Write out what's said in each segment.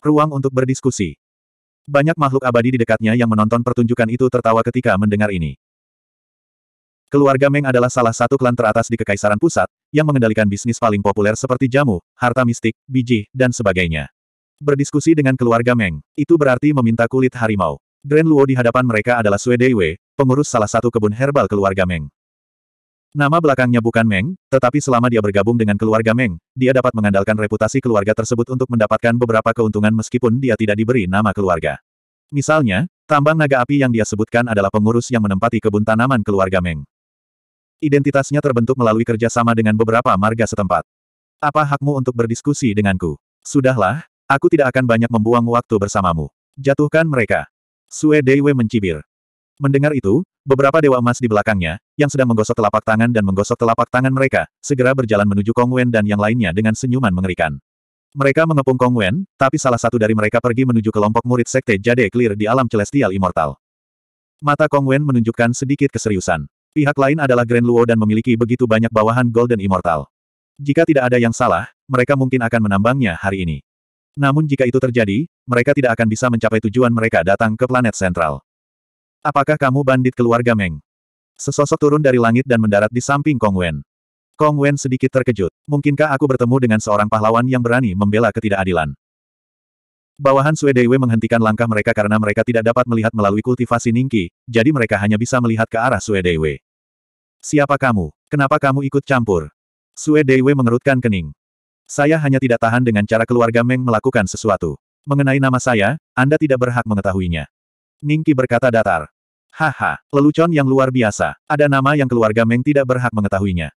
Ruang untuk berdiskusi. Banyak makhluk abadi di dekatnya yang menonton pertunjukan itu tertawa ketika mendengar ini. Keluarga Meng adalah salah satu klan teratas di Kekaisaran Pusat, yang mengendalikan bisnis paling populer seperti jamu, harta mistik, biji, dan sebagainya. Berdiskusi dengan keluarga Meng, itu berarti meminta kulit harimau. Grand Luo di hadapan mereka adalah Sue wei pengurus salah satu kebun herbal keluarga Meng. Nama belakangnya bukan Meng, tetapi selama dia bergabung dengan keluarga Meng, dia dapat mengandalkan reputasi keluarga tersebut untuk mendapatkan beberapa keuntungan meskipun dia tidak diberi nama keluarga. Misalnya, tambang naga api yang dia sebutkan adalah pengurus yang menempati kebun tanaman keluarga Meng. Identitasnya terbentuk melalui kerjasama dengan beberapa marga setempat. Apa hakmu untuk berdiskusi denganku? Sudahlah, aku tidak akan banyak membuang waktu bersamamu. Jatuhkan mereka. Sue Dewe mencibir. Mendengar itu, beberapa dewa emas di belakangnya, yang sedang menggosok telapak tangan dan menggosok telapak tangan mereka, segera berjalan menuju Kong Wen dan yang lainnya dengan senyuman mengerikan. Mereka mengepung Kong Wen, tapi salah satu dari mereka pergi menuju kelompok murid sekte Jade Clear di alam celestial immortal. Mata Kong Wen menunjukkan sedikit keseriusan. Pihak lain adalah Grand Luo dan memiliki begitu banyak bawahan Golden Immortal. Jika tidak ada yang salah, mereka mungkin akan menambangnya hari ini. Namun jika itu terjadi, mereka tidak akan bisa mencapai tujuan mereka datang ke planet sentral. Apakah kamu bandit keluarga Meng? Sesosok turun dari langit dan mendarat di samping Kong Wen. Kong Wen sedikit terkejut. Mungkinkah aku bertemu dengan seorang pahlawan yang berani membela ketidakadilan? Bawahan Sue Dewe menghentikan langkah mereka karena mereka tidak dapat melihat melalui kultivasi Ningki, jadi mereka hanya bisa melihat ke arah Sue Dewe. Siapa kamu? Kenapa kamu ikut campur? Sue Dewe mengerutkan kening. Saya hanya tidak tahan dengan cara keluarga Meng melakukan sesuatu. Mengenai nama saya, Anda tidak berhak mengetahuinya. Ningki berkata datar. Haha, lelucon yang luar biasa. Ada nama yang keluarga Meng tidak berhak mengetahuinya.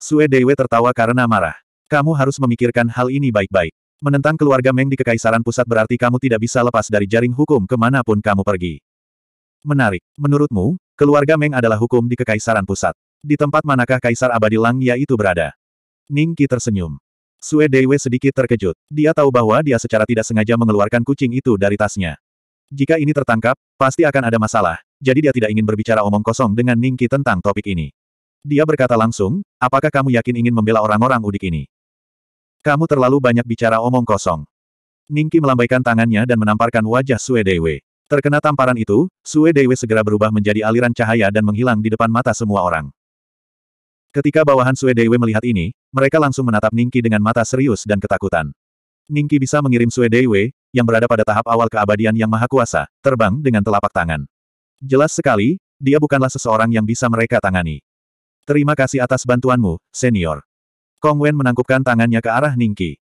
Sue Dewe tertawa karena marah. Kamu harus memikirkan hal ini baik-baik. Menentang keluarga Meng di Kekaisaran Pusat berarti kamu tidak bisa lepas dari jaring hukum kemanapun kamu pergi. Menarik. Menurutmu, keluarga Meng adalah hukum di Kekaisaran Pusat. Di tempat manakah Kaisar Abadi Langya itu berada? Ningki tersenyum. Sue Dewe sedikit terkejut. Dia tahu bahwa dia secara tidak sengaja mengeluarkan kucing itu dari tasnya. Jika ini tertangkap, pasti akan ada masalah, jadi dia tidak ingin berbicara omong kosong dengan Ningki tentang topik ini. Dia berkata langsung, apakah kamu yakin ingin membela orang-orang udik ini? Kamu terlalu banyak bicara omong kosong. Ningki melambaikan tangannya dan menamparkan wajah Sue Dewe. Terkena tamparan itu, Sue Dewe segera berubah menjadi aliran cahaya dan menghilang di depan mata semua orang. Ketika bawahan Sue Dewe melihat ini, mereka langsung menatap Ningki dengan mata serius dan ketakutan. Ningki bisa mengirim Sue Dewe, yang berada pada tahap awal keabadian yang maha kuasa, terbang dengan telapak tangan. Jelas sekali, dia bukanlah seseorang yang bisa mereka tangani. Terima kasih atas bantuanmu, senior. Kong Wen menangkupkan tangannya ke arah Ningki.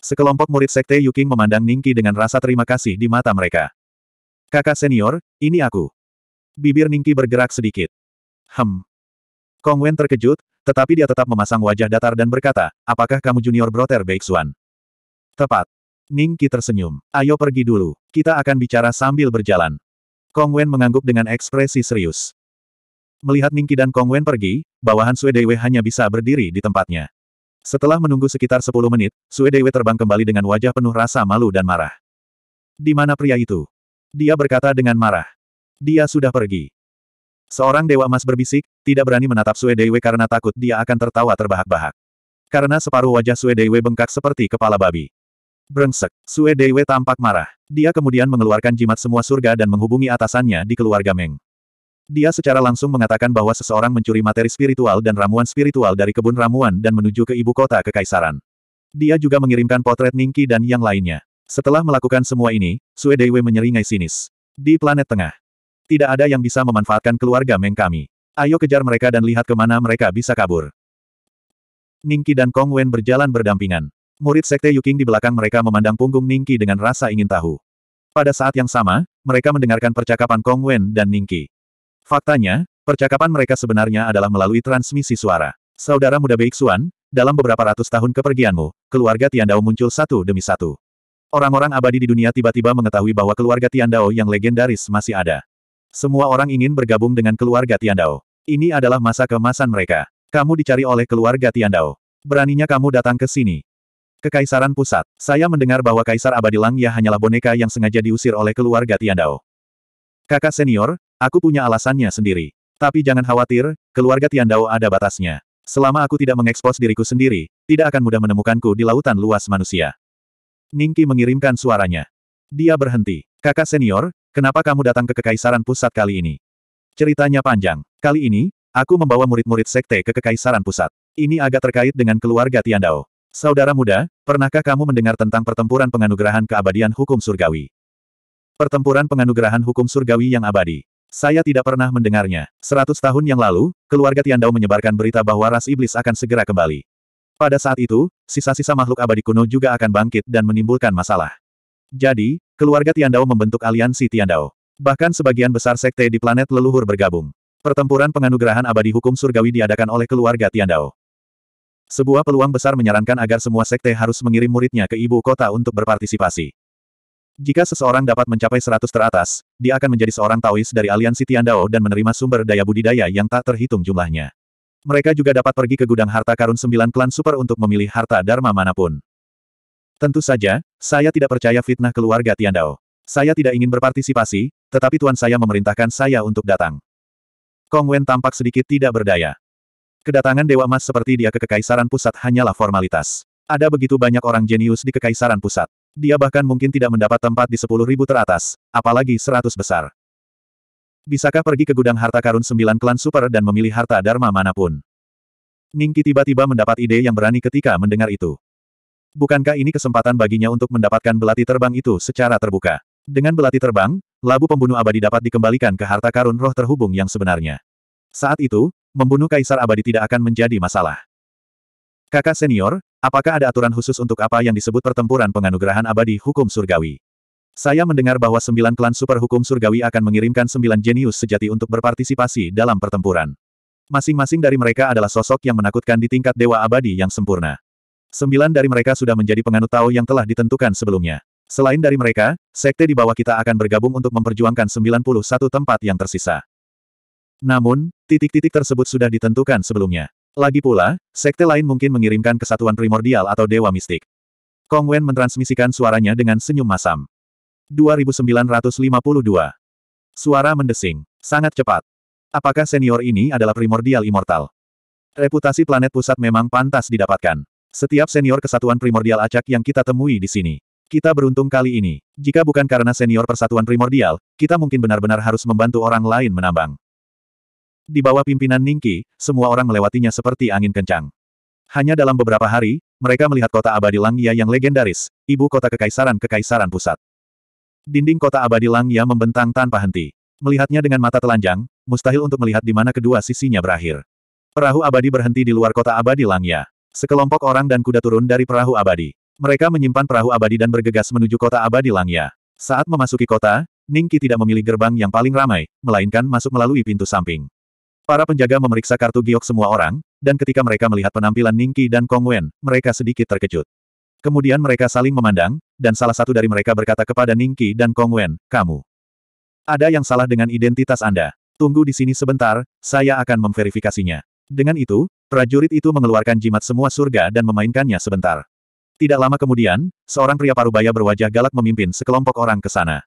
Sekelompok murid sekte Yuking memandang Ningki dengan rasa terima kasih di mata mereka. Kakak senior, ini aku. Bibir Ningki bergerak sedikit. Hem. Kong Wen terkejut, tetapi dia tetap memasang wajah datar dan berkata, apakah kamu junior broter Xuan? Tepat. Ning Qi tersenyum. Ayo pergi dulu. Kita akan bicara sambil berjalan. Kong Wen mengangguk dengan ekspresi serius. Melihat Ning Qi dan Kong Wen pergi, bawahan Sue Dewe hanya bisa berdiri di tempatnya. Setelah menunggu sekitar 10 menit, Sue Dewe terbang kembali dengan wajah penuh rasa malu dan marah. Di mana pria itu? Dia berkata dengan marah. Dia sudah pergi. Seorang dewa emas berbisik, tidak berani menatap Sue Dewe karena takut dia akan tertawa terbahak-bahak. Karena separuh wajah Sue Dewe bengkak seperti kepala babi. Brengsek. Sue Dewe tampak marah. Dia kemudian mengeluarkan jimat semua surga dan menghubungi atasannya di keluarga Meng. Dia secara langsung mengatakan bahwa seseorang mencuri materi spiritual dan ramuan spiritual dari kebun ramuan dan menuju ke ibu kota kekaisaran. Dia juga mengirimkan potret Ningki dan yang lainnya. Setelah melakukan semua ini, Sue Dewe menyeringai sinis. Di planet tengah. Tidak ada yang bisa memanfaatkan keluarga Meng kami. Ayo kejar mereka dan lihat kemana mereka bisa kabur. Ningki dan Kong Wen berjalan berdampingan. Murid Sekte Yuking di belakang mereka memandang punggung Ningki dengan rasa ingin tahu. Pada saat yang sama, mereka mendengarkan percakapan Kong Wen dan Ningki. Faktanya, percakapan mereka sebenarnya adalah melalui transmisi suara. Saudara muda Beixuan, dalam beberapa ratus tahun kepergianmu, keluarga Tian Dao muncul satu demi satu. Orang-orang abadi di dunia tiba-tiba mengetahui bahwa keluarga Tian Dao yang legendaris masih ada. Semua orang ingin bergabung dengan keluarga Tian Dao. Ini adalah masa kemasan mereka. Kamu dicari oleh keluarga Tian Dao. Beraninya kamu datang ke sini. Kekaisaran Pusat. Saya mendengar bahwa Kaisar Abadi Langya hanyalah boneka yang sengaja diusir oleh keluarga Tiandao. Kakak senior, aku punya alasannya sendiri. Tapi jangan khawatir, keluarga Tiandao ada batasnya. Selama aku tidak mengekspos diriku sendiri, tidak akan mudah menemukanku di lautan luas manusia. Ningki mengirimkan suaranya. Dia berhenti. Kakak senior, kenapa kamu datang ke Kekaisaran Pusat kali ini? Ceritanya panjang. Kali ini, aku membawa murid-murid sekte ke Kekaisaran Pusat. Ini agak terkait dengan keluarga Tiandao. Saudara muda, pernahkah kamu mendengar tentang pertempuran penganugerahan keabadian hukum surgawi? Pertempuran penganugerahan hukum surgawi yang abadi. Saya tidak pernah mendengarnya. Seratus tahun yang lalu, keluarga Tiandao menyebarkan berita bahwa ras iblis akan segera kembali. Pada saat itu, sisa-sisa makhluk abadi kuno juga akan bangkit dan menimbulkan masalah. Jadi, keluarga Tiandao membentuk aliansi Tiandao. Bahkan sebagian besar sekte di planet leluhur bergabung. Pertempuran penganugerahan abadi hukum surgawi diadakan oleh keluarga Tiandao. Sebuah peluang besar menyarankan agar semua sekte harus mengirim muridnya ke ibu kota untuk berpartisipasi. Jika seseorang dapat mencapai seratus teratas, dia akan menjadi seorang Taois dari aliansi Tiandao dan menerima sumber daya budidaya yang tak terhitung jumlahnya. Mereka juga dapat pergi ke gudang harta karun sembilan klan super untuk memilih harta dharma manapun. Tentu saja, saya tidak percaya fitnah keluarga Tiandao. Saya tidak ingin berpartisipasi, tetapi tuan saya memerintahkan saya untuk datang. Kong Wen tampak sedikit tidak berdaya. Kedatangan Dewa emas seperti dia ke Kekaisaran Pusat hanyalah formalitas. Ada begitu banyak orang jenius di Kekaisaran Pusat. Dia bahkan mungkin tidak mendapat tempat di sepuluh ribu teratas, apalagi seratus besar. Bisakah pergi ke gudang harta karun sembilan klan super dan memilih harta dharma manapun? Ningki tiba-tiba mendapat ide yang berani ketika mendengar itu. Bukankah ini kesempatan baginya untuk mendapatkan belati terbang itu secara terbuka? Dengan belati terbang, labu pembunuh abadi dapat dikembalikan ke harta karun roh terhubung yang sebenarnya. Saat itu, membunuh Kaisar Abadi tidak akan menjadi masalah. Kakak senior, apakah ada aturan khusus untuk apa yang disebut pertempuran penganugerahan abadi hukum surgawi? Saya mendengar bahwa sembilan klan super hukum surgawi akan mengirimkan sembilan jenius sejati untuk berpartisipasi dalam pertempuran. Masing-masing dari mereka adalah sosok yang menakutkan di tingkat dewa abadi yang sempurna. Sembilan dari mereka sudah menjadi penganut Tao yang telah ditentukan sebelumnya. Selain dari mereka, sekte di bawah kita akan bergabung untuk memperjuangkan 91 tempat yang tersisa. Namun, titik-titik tersebut sudah ditentukan sebelumnya. Lagi pula, sekte lain mungkin mengirimkan kesatuan primordial atau dewa mistik. Kong Wen mentransmisikan suaranya dengan senyum masam. 2952. Suara mendesing. Sangat cepat. Apakah senior ini adalah primordial immortal? Reputasi planet pusat memang pantas didapatkan. Setiap senior kesatuan primordial acak yang kita temui di sini. Kita beruntung kali ini. Jika bukan karena senior persatuan primordial, kita mungkin benar-benar harus membantu orang lain menambang. Di bawah pimpinan Ningki, semua orang melewatinya seperti angin kencang. Hanya dalam beberapa hari, mereka melihat kota abadi Langya yang legendaris, ibu kota kekaisaran-kekaisaran pusat. Dinding kota abadi Langya membentang tanpa henti. Melihatnya dengan mata telanjang, mustahil untuk melihat di mana kedua sisinya berakhir. Perahu abadi berhenti di luar kota abadi Langya. Sekelompok orang dan kuda turun dari perahu abadi. Mereka menyimpan perahu abadi dan bergegas menuju kota abadi Langya. Saat memasuki kota, Ningki tidak memilih gerbang yang paling ramai, melainkan masuk melalui pintu samping. Para penjaga memeriksa kartu giok semua orang, dan ketika mereka melihat penampilan Ningki dan Kong Wen, mereka sedikit terkejut. Kemudian mereka saling memandang, dan salah satu dari mereka berkata kepada Ningki dan Kong Wen, kamu. Ada yang salah dengan identitas Anda. Tunggu di sini sebentar, saya akan memverifikasinya. Dengan itu, prajurit itu mengeluarkan jimat semua surga dan memainkannya sebentar. Tidak lama kemudian, seorang pria parubaya berwajah galak memimpin sekelompok orang ke sana.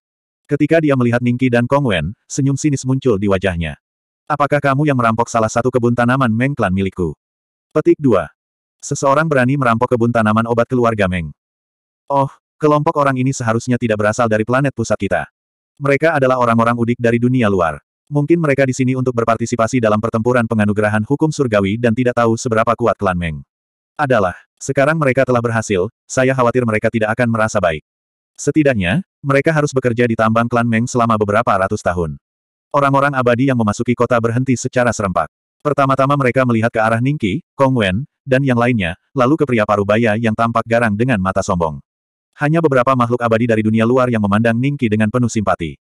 Ketika dia melihat Ningki dan Kong Wen, senyum sinis muncul di wajahnya. Apakah kamu yang merampok salah satu kebun tanaman Meng klan milikku? Petik 2. Seseorang berani merampok kebun tanaman obat keluarga Meng. Oh, kelompok orang ini seharusnya tidak berasal dari planet pusat kita. Mereka adalah orang-orang udik dari dunia luar. Mungkin mereka di sini untuk berpartisipasi dalam pertempuran penganugerahan hukum surgawi dan tidak tahu seberapa kuat klan Meng. Adalah, sekarang mereka telah berhasil, saya khawatir mereka tidak akan merasa baik. Setidaknya, mereka harus bekerja di tambang klan Meng selama beberapa ratus tahun. Orang-orang abadi yang memasuki kota berhenti secara serempak. Pertama-tama mereka melihat ke arah Ningki, Kong Wen, dan yang lainnya, lalu ke pria parubaya yang tampak garang dengan mata sombong. Hanya beberapa makhluk abadi dari dunia luar yang memandang Ningki dengan penuh simpati.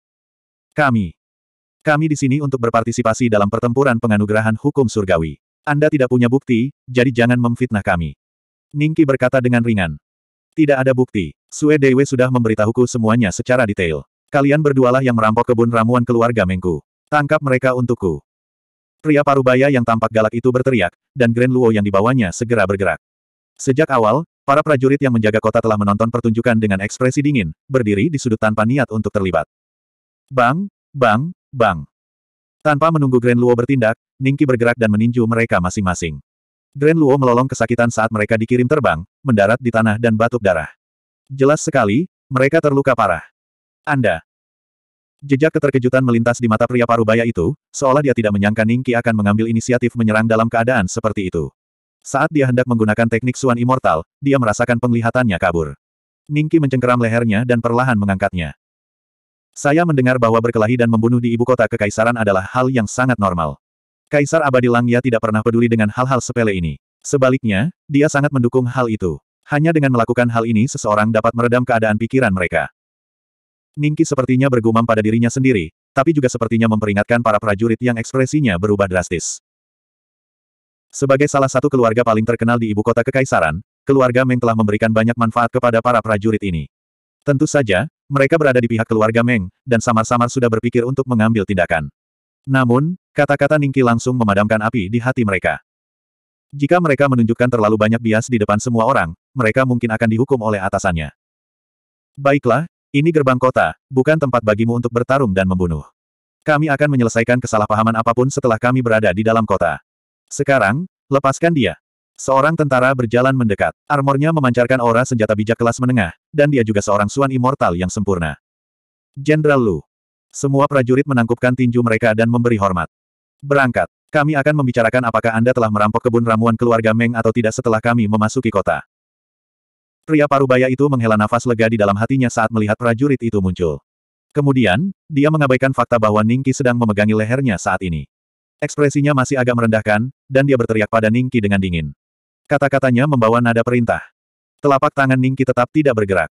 Kami. Kami di sini untuk berpartisipasi dalam pertempuran penganugerahan hukum surgawi. Anda tidak punya bukti, jadi jangan memfitnah kami. Ningki berkata dengan ringan. Tidak ada bukti. Sue Dewe sudah memberitahuku semuanya secara detail. Kalian berdualah yang merampok kebun ramuan keluarga Mengku. Tangkap mereka untukku. Pria parubaya yang tampak galak itu berteriak, dan Grand Luo yang dibawanya segera bergerak. Sejak awal, para prajurit yang menjaga kota telah menonton pertunjukan dengan ekspresi dingin, berdiri di sudut tanpa niat untuk terlibat. Bang, bang, bang. Tanpa menunggu Grand Luo bertindak, Ningki bergerak dan meninju mereka masing-masing. Grand Luo melolong kesakitan saat mereka dikirim terbang, mendarat di tanah dan batuk darah. Jelas sekali, mereka terluka parah. Anda. Jejak keterkejutan melintas di mata pria parubaya itu, seolah dia tidak menyangka Ningki akan mengambil inisiatif menyerang dalam keadaan seperti itu. Saat dia hendak menggunakan teknik Suan Immortal, dia merasakan penglihatannya kabur. Ningki mencengkeram lehernya dan perlahan mengangkatnya. Saya mendengar bahwa berkelahi dan membunuh di ibu kota kekaisaran adalah hal yang sangat normal. Kaisar Abadi Langya tidak pernah peduli dengan hal-hal sepele ini. Sebaliknya, dia sangat mendukung hal itu. Hanya dengan melakukan hal ini seseorang dapat meredam keadaan pikiran mereka. Ningki sepertinya bergumam pada dirinya sendiri, tapi juga sepertinya memperingatkan para prajurit yang ekspresinya berubah drastis. Sebagai salah satu keluarga paling terkenal di ibu kota Kekaisaran, keluarga Meng telah memberikan banyak manfaat kepada para prajurit ini. Tentu saja, mereka berada di pihak keluarga Meng, dan samar-samar sudah berpikir untuk mengambil tindakan. Namun, kata-kata Ningki langsung memadamkan api di hati mereka. Jika mereka menunjukkan terlalu banyak bias di depan semua orang, mereka mungkin akan dihukum oleh atasannya. Baiklah, ini gerbang kota, bukan tempat bagimu untuk bertarung dan membunuh. Kami akan menyelesaikan kesalahpahaman apapun setelah kami berada di dalam kota. Sekarang, lepaskan dia. Seorang tentara berjalan mendekat. Armornya memancarkan aura senjata bijak kelas menengah, dan dia juga seorang suan immortal yang sempurna. Jenderal Lu. Semua prajurit menangkupkan tinju mereka dan memberi hormat. Berangkat. Kami akan membicarakan apakah Anda telah merampok kebun ramuan keluarga Meng atau tidak setelah kami memasuki kota. Pria parubaya itu menghela nafas lega di dalam hatinya saat melihat prajurit itu muncul. Kemudian, dia mengabaikan fakta bahwa Ningki sedang memegangi lehernya saat ini. Ekspresinya masih agak merendahkan, dan dia berteriak pada Ningki dengan dingin. Kata-katanya membawa nada perintah. Telapak tangan Ningki tetap tidak bergerak.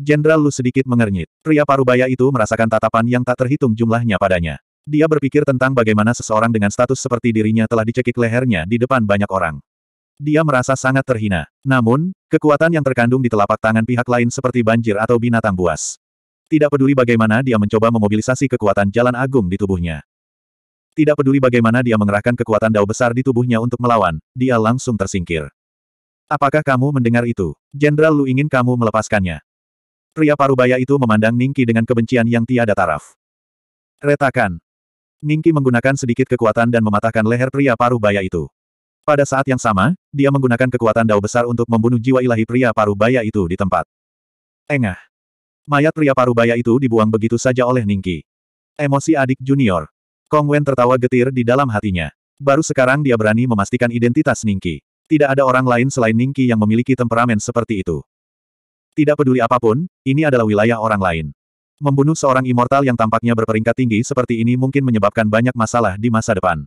Jenderal Lu sedikit mengernyit. Pria parubaya itu merasakan tatapan yang tak terhitung jumlahnya padanya. Dia berpikir tentang bagaimana seseorang dengan status seperti dirinya telah dicekik lehernya di depan banyak orang. Dia merasa sangat terhina. Namun, kekuatan yang terkandung di telapak tangan pihak lain seperti banjir atau binatang buas. Tidak peduli bagaimana dia mencoba memobilisasi kekuatan jalan agung di tubuhnya. Tidak peduli bagaimana dia mengerahkan kekuatan dao besar di tubuhnya untuk melawan, dia langsung tersingkir. Apakah kamu mendengar itu? Jenderal Lu ingin kamu melepaskannya. Pria parubaya itu memandang Ningki dengan kebencian yang tiada taraf. Retakan. Ningki menggunakan sedikit kekuatan dan mematahkan leher pria parubaya itu. Pada saat yang sama, dia menggunakan kekuatan dao besar untuk membunuh jiwa ilahi pria parubaya itu di tempat. Tengah. Mayat pria parubaya itu dibuang begitu saja oleh Ningki. Emosi adik junior. Kong Wen tertawa getir di dalam hatinya. Baru sekarang dia berani memastikan identitas Ningki. Tidak ada orang lain selain Ningki yang memiliki temperamen seperti itu. Tidak peduli apapun, ini adalah wilayah orang lain. Membunuh seorang immortal yang tampaknya berperingkat tinggi seperti ini mungkin menyebabkan banyak masalah di masa depan.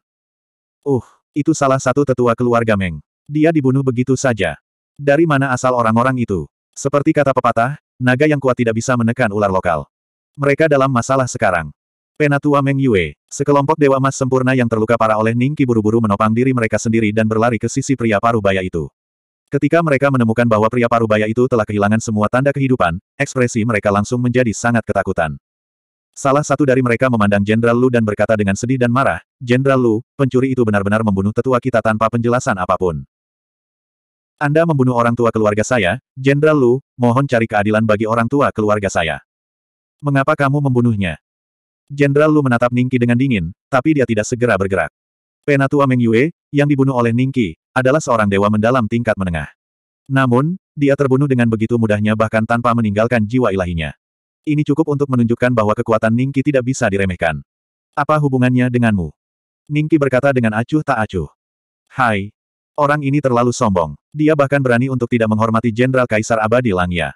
Uh, itu salah satu tetua keluarga Meng. Dia dibunuh begitu saja. Dari mana asal orang-orang itu? Seperti kata pepatah, naga yang kuat tidak bisa menekan ular lokal. Mereka dalam masalah sekarang. Penatua Meng Yue, sekelompok dewa emas sempurna yang terluka parah oleh Ningki buru-buru menopang diri mereka sendiri dan berlari ke sisi pria baya itu. Ketika mereka menemukan bahwa pria baya itu telah kehilangan semua tanda kehidupan, ekspresi mereka langsung menjadi sangat ketakutan. Salah satu dari mereka memandang Jenderal Lu dan berkata dengan sedih dan marah, Jenderal Lu, pencuri itu benar-benar membunuh tetua kita tanpa penjelasan apapun. Anda membunuh orang tua keluarga saya, Jenderal Lu, mohon cari keadilan bagi orang tua keluarga saya. Mengapa kamu membunuhnya? Jenderal Lu menatap Ningki dengan dingin, tapi dia tidak segera bergerak. Penatua Meng Yue, yang dibunuh oleh Ningki, adalah seorang dewa mendalam tingkat menengah. Namun, dia terbunuh dengan begitu mudahnya bahkan tanpa meninggalkan jiwa ilahinya. Ini cukup untuk menunjukkan bahwa kekuatan Ningki tidak bisa diremehkan. Apa hubungannya denganmu? Ningki berkata dengan acuh tak acuh. Hai. Orang ini terlalu sombong. Dia bahkan berani untuk tidak menghormati Jenderal Kaisar Abadi Langya.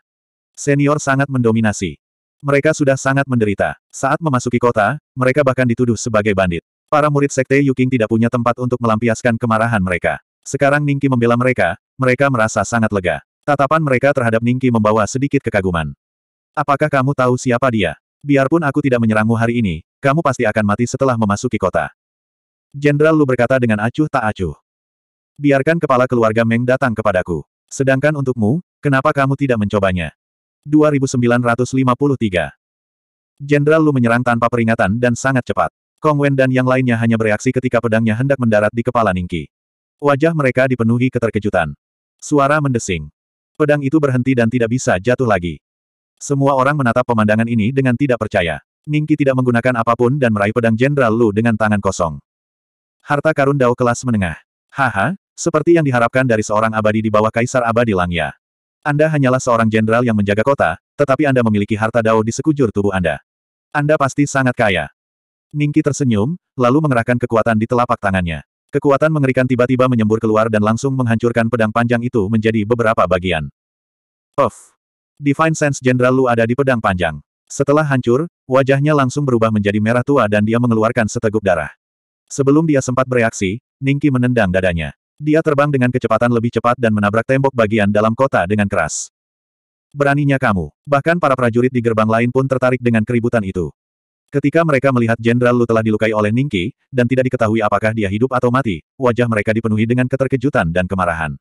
Senior sangat mendominasi. Mereka sudah sangat menderita. Saat memasuki kota, mereka bahkan dituduh sebagai bandit. Para murid Sekte Yuking tidak punya tempat untuk melampiaskan kemarahan mereka. Sekarang Ningki membela mereka, mereka merasa sangat lega. Tatapan mereka terhadap Ningki membawa sedikit kekaguman. Apakah kamu tahu siapa dia? Biarpun aku tidak menyerangmu hari ini, kamu pasti akan mati setelah memasuki kota. Jenderal Lu berkata dengan acuh tak acuh. Biarkan kepala keluarga Meng datang kepadaku. Sedangkan untukmu, kenapa kamu tidak mencobanya? 2953 Jenderal Lu menyerang tanpa peringatan dan sangat cepat. Kong Wen dan yang lainnya hanya bereaksi ketika pedangnya hendak mendarat di kepala Ningki. Wajah mereka dipenuhi keterkejutan. Suara mendesing. Pedang itu berhenti dan tidak bisa jatuh lagi. Semua orang menatap pemandangan ini dengan tidak percaya. Ningki tidak menggunakan apapun dan meraih pedang Jenderal Lu dengan tangan kosong. Harta karun Dao kelas menengah. Haha, seperti yang diharapkan dari seorang abadi di bawah Kaisar Abadi Langya. Anda hanyalah seorang jenderal yang menjaga kota, tetapi Anda memiliki harta Dao di sekujur tubuh Anda. Anda pasti sangat kaya. Ningki tersenyum, lalu mengerahkan kekuatan di telapak tangannya. Kekuatan mengerikan tiba-tiba menyembur keluar dan langsung menghancurkan pedang panjang itu menjadi beberapa bagian. Of. Divine Sense Jenderal Lu ada di pedang panjang. Setelah hancur, wajahnya langsung berubah menjadi merah tua dan dia mengeluarkan seteguk darah. Sebelum dia sempat bereaksi, Ningki menendang dadanya. Dia terbang dengan kecepatan lebih cepat dan menabrak tembok bagian dalam kota dengan keras. Beraninya kamu. Bahkan para prajurit di gerbang lain pun tertarik dengan keributan itu. Ketika mereka melihat Jenderal Lu telah dilukai oleh Ningki, dan tidak diketahui apakah dia hidup atau mati, wajah mereka dipenuhi dengan keterkejutan dan kemarahan.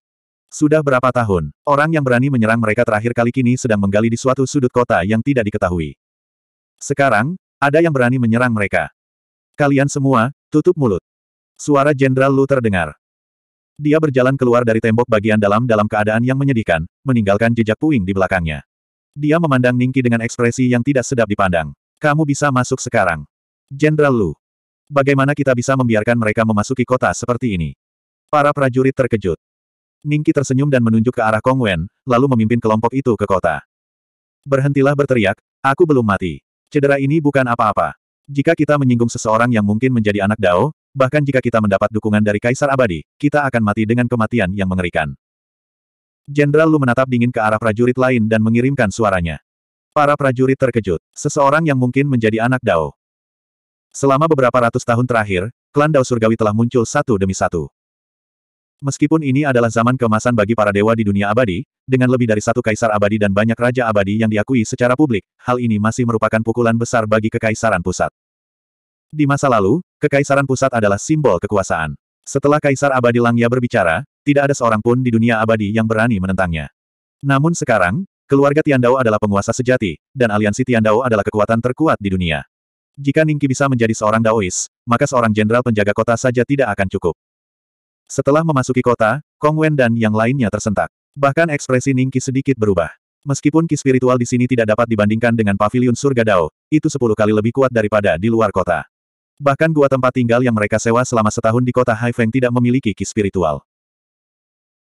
Sudah berapa tahun, orang yang berani menyerang mereka terakhir kali kini sedang menggali di suatu sudut kota yang tidak diketahui. Sekarang, ada yang berani menyerang mereka. Kalian semua, tutup mulut. Suara Jenderal Lu terdengar. Dia berjalan keluar dari tembok bagian dalam dalam keadaan yang menyedihkan, meninggalkan jejak puing di belakangnya. Dia memandang Ningki dengan ekspresi yang tidak sedap dipandang. Kamu bisa masuk sekarang. Jenderal Lu, Bagaimana kita bisa membiarkan mereka memasuki kota seperti ini? Para prajurit terkejut. Ningki tersenyum dan menunjuk ke arah Kong Wen, lalu memimpin kelompok itu ke kota. Berhentilah berteriak, aku belum mati. Cedera ini bukan apa-apa. Jika kita menyinggung seseorang yang mungkin menjadi anak Dao, bahkan jika kita mendapat dukungan dari Kaisar Abadi, kita akan mati dengan kematian yang mengerikan. Jenderal Lu menatap dingin ke arah prajurit lain dan mengirimkan suaranya. Para prajurit terkejut. Seseorang yang mungkin menjadi anak Dao. Selama beberapa ratus tahun terakhir, klan Dao Surgawi telah muncul satu demi satu. Meskipun ini adalah zaman kemasan bagi para dewa di dunia abadi, dengan lebih dari satu kaisar abadi dan banyak raja abadi yang diakui secara publik, hal ini masih merupakan pukulan besar bagi kekaisaran pusat. Di masa lalu, kekaisaran pusat adalah simbol kekuasaan. Setelah kaisar abadi Langya berbicara, tidak ada seorang pun di dunia abadi yang berani menentangnya. Namun sekarang, keluarga Tiandao adalah penguasa sejati, dan aliansi Tiandao adalah kekuatan terkuat di dunia. Jika Ningki bisa menjadi seorang Daois, maka seorang jenderal penjaga kota saja tidak akan cukup. Setelah memasuki kota, Kong Wen dan yang lainnya tersentak. Bahkan ekspresi Ningki sedikit berubah. Meskipun ki spiritual di sini tidak dapat dibandingkan dengan pavilion surga Dao, itu sepuluh kali lebih kuat daripada di luar kota. Bahkan gua tempat tinggal yang mereka sewa selama setahun di kota Haifeng tidak memiliki ki spiritual.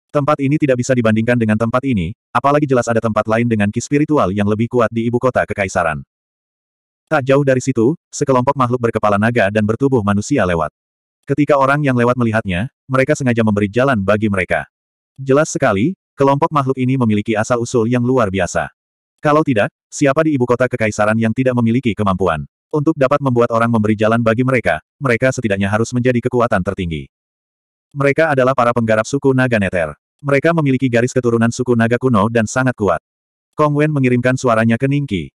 Tempat ini tidak bisa dibandingkan dengan tempat ini, apalagi jelas ada tempat lain dengan ki spiritual yang lebih kuat di ibu kota kekaisaran. Tak jauh dari situ, sekelompok makhluk berkepala naga dan bertubuh manusia lewat. Ketika orang yang lewat melihatnya, mereka sengaja memberi jalan bagi mereka. Jelas sekali, kelompok makhluk ini memiliki asal-usul yang luar biasa. Kalau tidak, siapa di ibu kota kekaisaran yang tidak memiliki kemampuan? Untuk dapat membuat orang memberi jalan bagi mereka, mereka setidaknya harus menjadi kekuatan tertinggi. Mereka adalah para penggarap suku Naga Neter. Mereka memiliki garis keturunan suku Naga kuno dan sangat kuat. Kong Wen mengirimkan suaranya ke Ningki.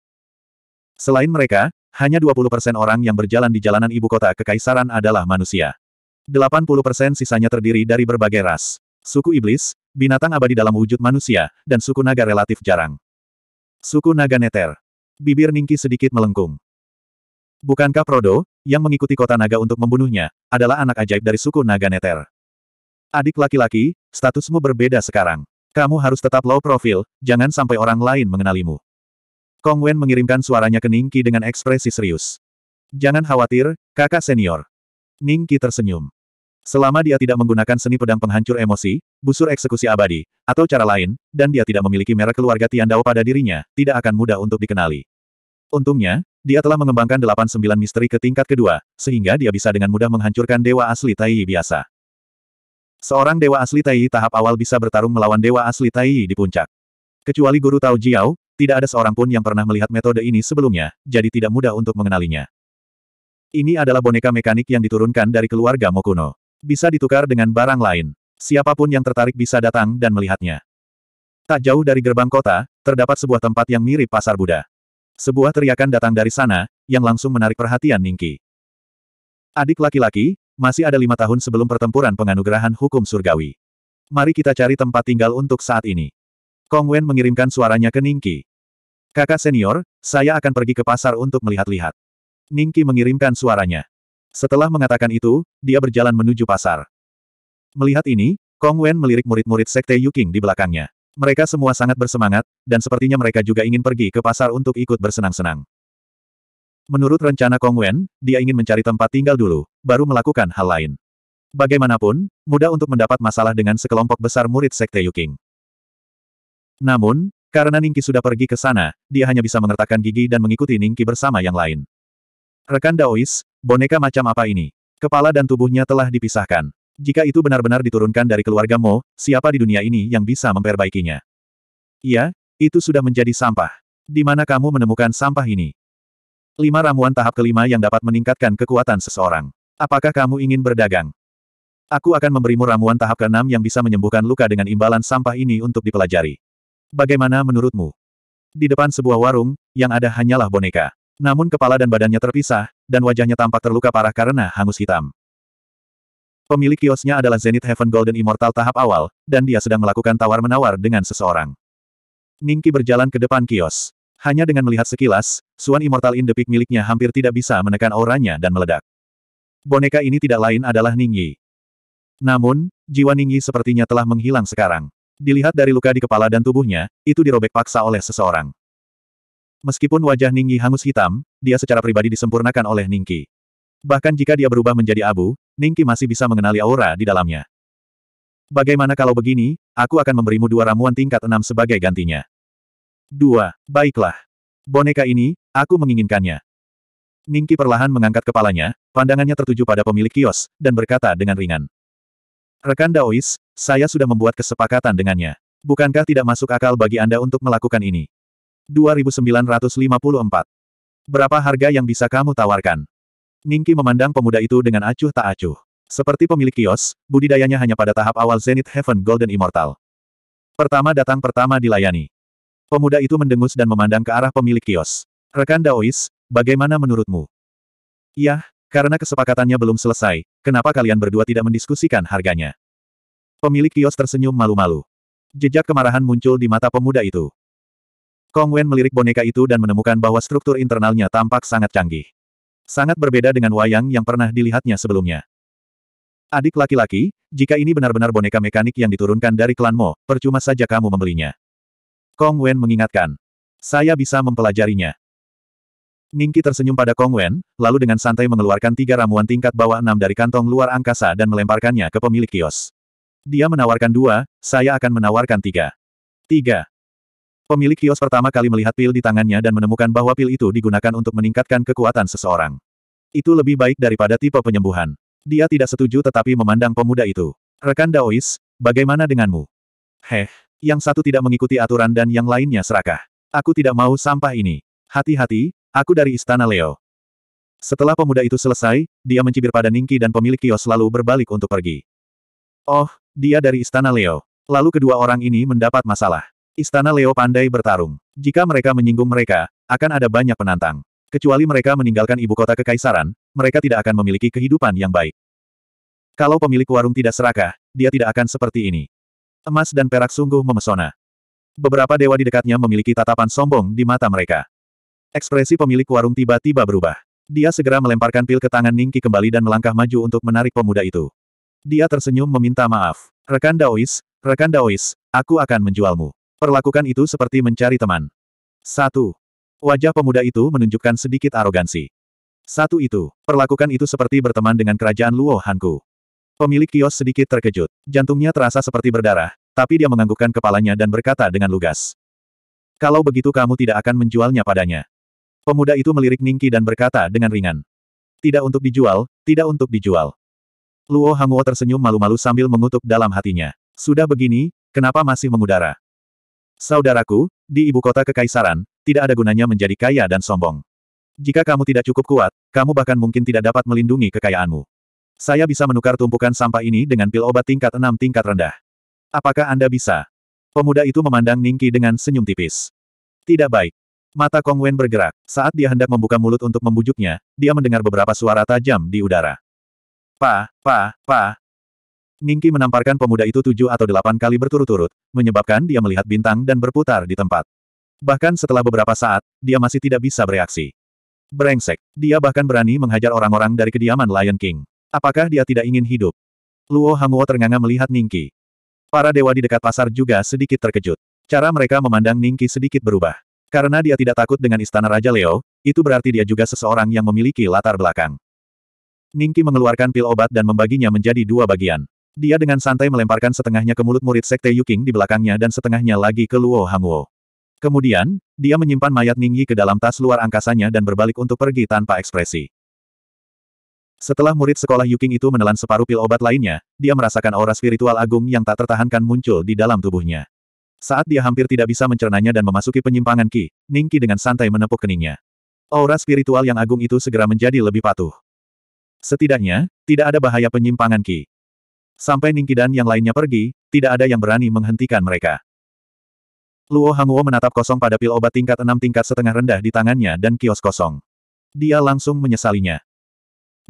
Selain mereka, hanya 20% orang yang berjalan di jalanan ibu kota kekaisaran adalah manusia. 80% sisanya terdiri dari berbagai ras. Suku iblis, binatang abadi dalam wujud manusia, dan suku naga relatif jarang. Suku naga neter. Bibir Ningki sedikit melengkung. Bukankah Prodo, yang mengikuti kota naga untuk membunuhnya, adalah anak ajaib dari suku naga neter? Adik laki-laki, statusmu berbeda sekarang. Kamu harus tetap low profile, jangan sampai orang lain mengenalimu. Kong Wen mengirimkan suaranya ke Ningki dengan ekspresi serius. Jangan khawatir, kakak senior. Ningki tersenyum. Selama dia tidak menggunakan seni pedang penghancur emosi, busur eksekusi abadi, atau cara lain, dan dia tidak memiliki merek keluarga Tiandao pada dirinya, tidak akan mudah untuk dikenali. Untungnya, dia telah mengembangkan 89 misteri ke tingkat kedua, sehingga dia bisa dengan mudah menghancurkan dewa asli Taiyi biasa. Seorang dewa asli Taiyi tahap awal bisa bertarung melawan dewa asli Taiyi di puncak. Kecuali guru Tao Jiao, tidak ada seorang pun yang pernah melihat metode ini sebelumnya, jadi tidak mudah untuk mengenalinya. Ini adalah boneka mekanik yang diturunkan dari keluarga Mokuno. Bisa ditukar dengan barang lain. Siapapun yang tertarik bisa datang dan melihatnya. Tak jauh dari gerbang kota, terdapat sebuah tempat yang mirip pasar Buddha. Sebuah teriakan datang dari sana, yang langsung menarik perhatian Ningki. Adik laki-laki, masih ada lima tahun sebelum pertempuran penganugerahan hukum surgawi. Mari kita cari tempat tinggal untuk saat ini. Kong Wen mengirimkan suaranya ke Ningki. Kakak senior, saya akan pergi ke pasar untuk melihat-lihat. Ningki mengirimkan suaranya. Setelah mengatakan itu, dia berjalan menuju pasar. Melihat ini, Kong Wen melirik murid-murid Sekte Yuking di belakangnya. Mereka semua sangat bersemangat, dan sepertinya mereka juga ingin pergi ke pasar untuk ikut bersenang-senang. Menurut rencana Kong Wen, dia ingin mencari tempat tinggal dulu, baru melakukan hal lain. Bagaimanapun, mudah untuk mendapat masalah dengan sekelompok besar murid Sekte Yuking. Namun, karena Ningki sudah pergi ke sana, dia hanya bisa mengertakkan gigi dan mengikuti Ningki bersama yang lain. Rekan Daois, boneka macam apa ini? Kepala dan tubuhnya telah dipisahkan. Jika itu benar-benar diturunkan dari keluarga Mo, siapa di dunia ini yang bisa memperbaikinya? Iya, itu sudah menjadi sampah. Di mana kamu menemukan sampah ini? Lima ramuan tahap kelima yang dapat meningkatkan kekuatan seseorang. Apakah kamu ingin berdagang? Aku akan memberimu ramuan tahap keenam yang bisa menyembuhkan luka dengan imbalan sampah ini untuk dipelajari. Bagaimana menurutmu? Di depan sebuah warung, yang ada hanyalah boneka. Namun kepala dan badannya terpisah, dan wajahnya tampak terluka parah karena hangus hitam. Pemilik kiosnya adalah Zenith Heaven Golden Immortal tahap awal, dan dia sedang melakukan tawar-menawar dengan seseorang. Ningki berjalan ke depan kios. Hanya dengan melihat sekilas, Suan Immortal in the Peak miliknya hampir tidak bisa menekan auranya dan meledak. Boneka ini tidak lain adalah Ningyi. Namun, jiwa Ningyi sepertinya telah menghilang sekarang. Dilihat dari luka di kepala dan tubuhnya, itu dirobek paksa oleh seseorang. Meskipun wajah Ningyi hangus hitam, dia secara pribadi disempurnakan oleh Ningki. Bahkan jika dia berubah menjadi abu, Ningki masih bisa mengenali aura di dalamnya. Bagaimana kalau begini, aku akan memberimu dua ramuan tingkat enam sebagai gantinya. Dua, baiklah. Boneka ini, aku menginginkannya. Ningki perlahan mengangkat kepalanya, pandangannya tertuju pada pemilik kios, dan berkata dengan ringan. Rekan Daois, saya sudah membuat kesepakatan dengannya. Bukankah tidak masuk akal bagi Anda untuk melakukan ini? 2954. Berapa harga yang bisa kamu tawarkan? Ningki memandang pemuda itu dengan acuh tak acuh. Seperti pemilik kios, budidayanya hanya pada tahap awal Zenith Heaven Golden Immortal. Pertama datang pertama dilayani. Pemuda itu mendengus dan memandang ke arah pemilik kios. Rekan Daois, bagaimana menurutmu? Yah, karena kesepakatannya belum selesai, kenapa kalian berdua tidak mendiskusikan harganya? Pemilik kios tersenyum malu-malu. Jejak kemarahan muncul di mata pemuda itu. Kong Wen melirik boneka itu dan menemukan bahwa struktur internalnya tampak sangat canggih. Sangat berbeda dengan wayang yang pernah dilihatnya sebelumnya. Adik laki-laki, jika ini benar-benar boneka mekanik yang diturunkan dari klan Mo, percuma saja kamu membelinya. Kong Wen mengingatkan. Saya bisa mempelajarinya. Ningki tersenyum pada Kong Wen, lalu dengan santai mengeluarkan tiga ramuan tingkat bawah enam dari kantong luar angkasa dan melemparkannya ke pemilik kios. Dia menawarkan dua, saya akan menawarkan tiga. Tiga. Pemilik kios pertama kali melihat pil di tangannya dan menemukan bahwa pil itu digunakan untuk meningkatkan kekuatan seseorang. Itu lebih baik daripada tipe penyembuhan. Dia tidak setuju tetapi memandang pemuda itu. Rekan Daois, bagaimana denganmu? Heh, yang satu tidak mengikuti aturan dan yang lainnya serakah. Aku tidak mau sampah ini. Hati-hati, Aku dari Istana Leo. Setelah pemuda itu selesai, dia mencibir pada Ningki dan pemilik kios lalu berbalik untuk pergi. Oh, dia dari Istana Leo. Lalu kedua orang ini mendapat masalah. Istana Leo pandai bertarung. Jika mereka menyinggung mereka, akan ada banyak penantang. Kecuali mereka meninggalkan ibu kota kekaisaran, mereka tidak akan memiliki kehidupan yang baik. Kalau pemilik warung tidak serakah, dia tidak akan seperti ini. Emas dan perak sungguh memesona. Beberapa dewa di dekatnya memiliki tatapan sombong di mata mereka. Ekspresi pemilik warung tiba-tiba berubah. Dia segera melemparkan pil ke tangan Ningki kembali dan melangkah maju untuk menarik pemuda itu. Dia tersenyum meminta maaf. Rekan Daois, rekan Daois, aku akan menjualmu. Perlakukan itu seperti mencari teman. Satu. Wajah pemuda itu menunjukkan sedikit arogansi. Satu itu, perlakukan itu seperti berteman dengan kerajaan Luo Hanku. Pemilik kios sedikit terkejut. Jantungnya terasa seperti berdarah, tapi dia menganggukkan kepalanya dan berkata dengan lugas. Kalau begitu kamu tidak akan menjualnya padanya. Pemuda itu melirik Ningki dan berkata dengan ringan. Tidak untuk dijual, tidak untuk dijual. Luo Hanguo tersenyum malu-malu sambil mengutuk dalam hatinya. Sudah begini, kenapa masih mengudara? Saudaraku, di ibu kota kekaisaran, tidak ada gunanya menjadi kaya dan sombong. Jika kamu tidak cukup kuat, kamu bahkan mungkin tidak dapat melindungi kekayaanmu. Saya bisa menukar tumpukan sampah ini dengan pil obat tingkat 6 tingkat rendah. Apakah Anda bisa? Pemuda itu memandang Ningki dengan senyum tipis. Tidak baik. Mata Kong Wen bergerak. Saat dia hendak membuka mulut untuk membujuknya, dia mendengar beberapa suara tajam di udara. Pa, pa, pa. Ningki menamparkan pemuda itu tujuh atau delapan kali berturut-turut, menyebabkan dia melihat bintang dan berputar di tempat. Bahkan setelah beberapa saat, dia masih tidak bisa bereaksi. Brengsek, dia bahkan berani menghajar orang-orang dari kediaman Lion King. Apakah dia tidak ingin hidup? Luo Hanguo ternganga melihat Ningki. Para dewa di dekat pasar juga sedikit terkejut. Cara mereka memandang Ningki sedikit berubah. Karena dia tidak takut dengan istana Raja Leo, itu berarti dia juga seseorang yang memiliki latar belakang. Ningki mengeluarkan pil obat dan membaginya menjadi dua bagian. Dia dengan santai melemparkan setengahnya ke mulut murid sekte Yuking di belakangnya dan setengahnya lagi ke Luo Hangwo. Kemudian, dia menyimpan mayat Ningyi ke dalam tas luar angkasanya dan berbalik untuk pergi tanpa ekspresi. Setelah murid sekolah Yuking itu menelan separuh pil obat lainnya, dia merasakan aura spiritual agung yang tak tertahankan muncul di dalam tubuhnya. Saat dia hampir tidak bisa mencernanya dan memasuki penyimpangan Ki, Ningki dengan santai menepuk keningnya. Aura spiritual yang agung itu segera menjadi lebih patuh. Setidaknya, tidak ada bahaya penyimpangan Ki. Sampai Ningki dan yang lainnya pergi, tidak ada yang berani menghentikan mereka. Luo Hanguo menatap kosong pada pil obat tingkat 6 tingkat setengah rendah di tangannya dan kios kosong. Dia langsung menyesalinya.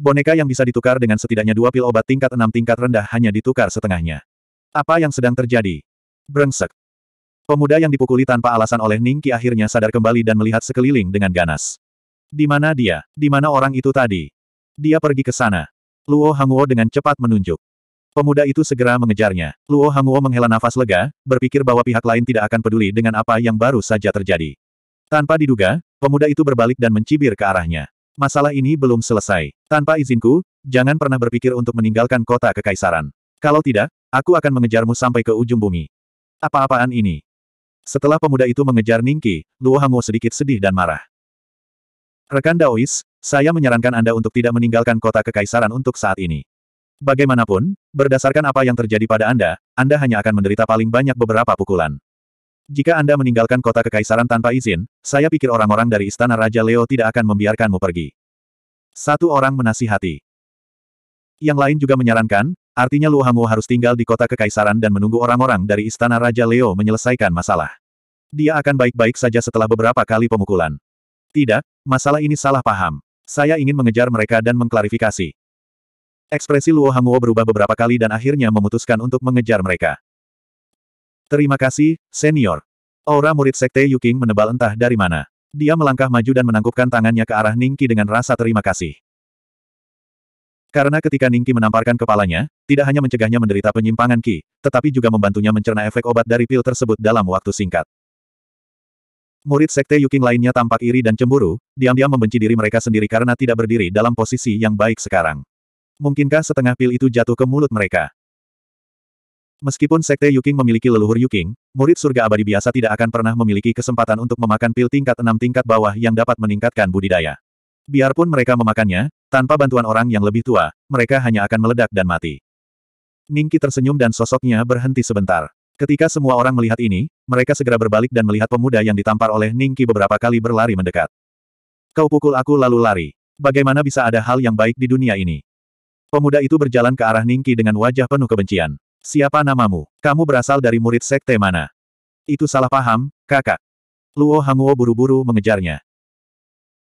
Boneka yang bisa ditukar dengan setidaknya dua pil obat tingkat 6 tingkat rendah hanya ditukar setengahnya. Apa yang sedang terjadi? Brengsek. Pemuda yang dipukuli tanpa alasan oleh Ning Ningki akhirnya sadar kembali dan melihat sekeliling dengan ganas. Di mana dia? Di mana orang itu tadi? Dia pergi ke sana. Luo Hanguo dengan cepat menunjuk. Pemuda itu segera mengejarnya. Luo Hanguo menghela nafas lega, berpikir bahwa pihak lain tidak akan peduli dengan apa yang baru saja terjadi. Tanpa diduga, pemuda itu berbalik dan mencibir ke arahnya. Masalah ini belum selesai. Tanpa izinku, jangan pernah berpikir untuk meninggalkan kota kekaisaran. Kalau tidak, aku akan mengejarmu sampai ke ujung bumi. Apa-apaan ini? Setelah pemuda itu mengejar Ningki, Luo sedikit sedih dan marah. Rekan Daois, saya menyarankan Anda untuk tidak meninggalkan kota kekaisaran untuk saat ini. Bagaimanapun, berdasarkan apa yang terjadi pada Anda, Anda hanya akan menderita paling banyak beberapa pukulan. Jika Anda meninggalkan kota kekaisaran tanpa izin, saya pikir orang-orang dari Istana Raja Leo tidak akan membiarkanmu pergi. Satu orang menasihati. Yang lain juga menyarankan, Artinya Luohanguo harus tinggal di kota kekaisaran dan menunggu orang-orang dari istana Raja Leo menyelesaikan masalah. Dia akan baik-baik saja setelah beberapa kali pemukulan. Tidak, masalah ini salah paham. Saya ingin mengejar mereka dan mengklarifikasi. Ekspresi Luo Hangwo berubah beberapa kali dan akhirnya memutuskan untuk mengejar mereka. Terima kasih, senior. Aura murid Sekte Yuking menebal entah dari mana. Dia melangkah maju dan menangkupkan tangannya ke arah Ningki dengan rasa terima kasih. Karena ketika Ningki menamparkan kepalanya, tidak hanya mencegahnya menderita penyimpangan Ki, tetapi juga membantunya mencerna efek obat dari pil tersebut dalam waktu singkat. Murid Sekte Yuking lainnya tampak iri dan cemburu, diam-diam membenci diri mereka sendiri karena tidak berdiri dalam posisi yang baik sekarang. Mungkinkah setengah pil itu jatuh ke mulut mereka? Meskipun Sekte Yuking memiliki leluhur Yuking, murid surga abadi biasa tidak akan pernah memiliki kesempatan untuk memakan pil tingkat enam tingkat bawah yang dapat meningkatkan budidaya. Biarpun mereka memakannya, tanpa bantuan orang yang lebih tua, mereka hanya akan meledak dan mati. Ningki tersenyum dan sosoknya berhenti sebentar. Ketika semua orang melihat ini, mereka segera berbalik dan melihat pemuda yang ditampar oleh Ningki beberapa kali berlari mendekat. Kau pukul aku lalu lari. Bagaimana bisa ada hal yang baik di dunia ini? Pemuda itu berjalan ke arah Ningki dengan wajah penuh kebencian. Siapa namamu? Kamu berasal dari murid sekte mana? Itu salah paham, kakak. Luo Hanguo buru-buru mengejarnya.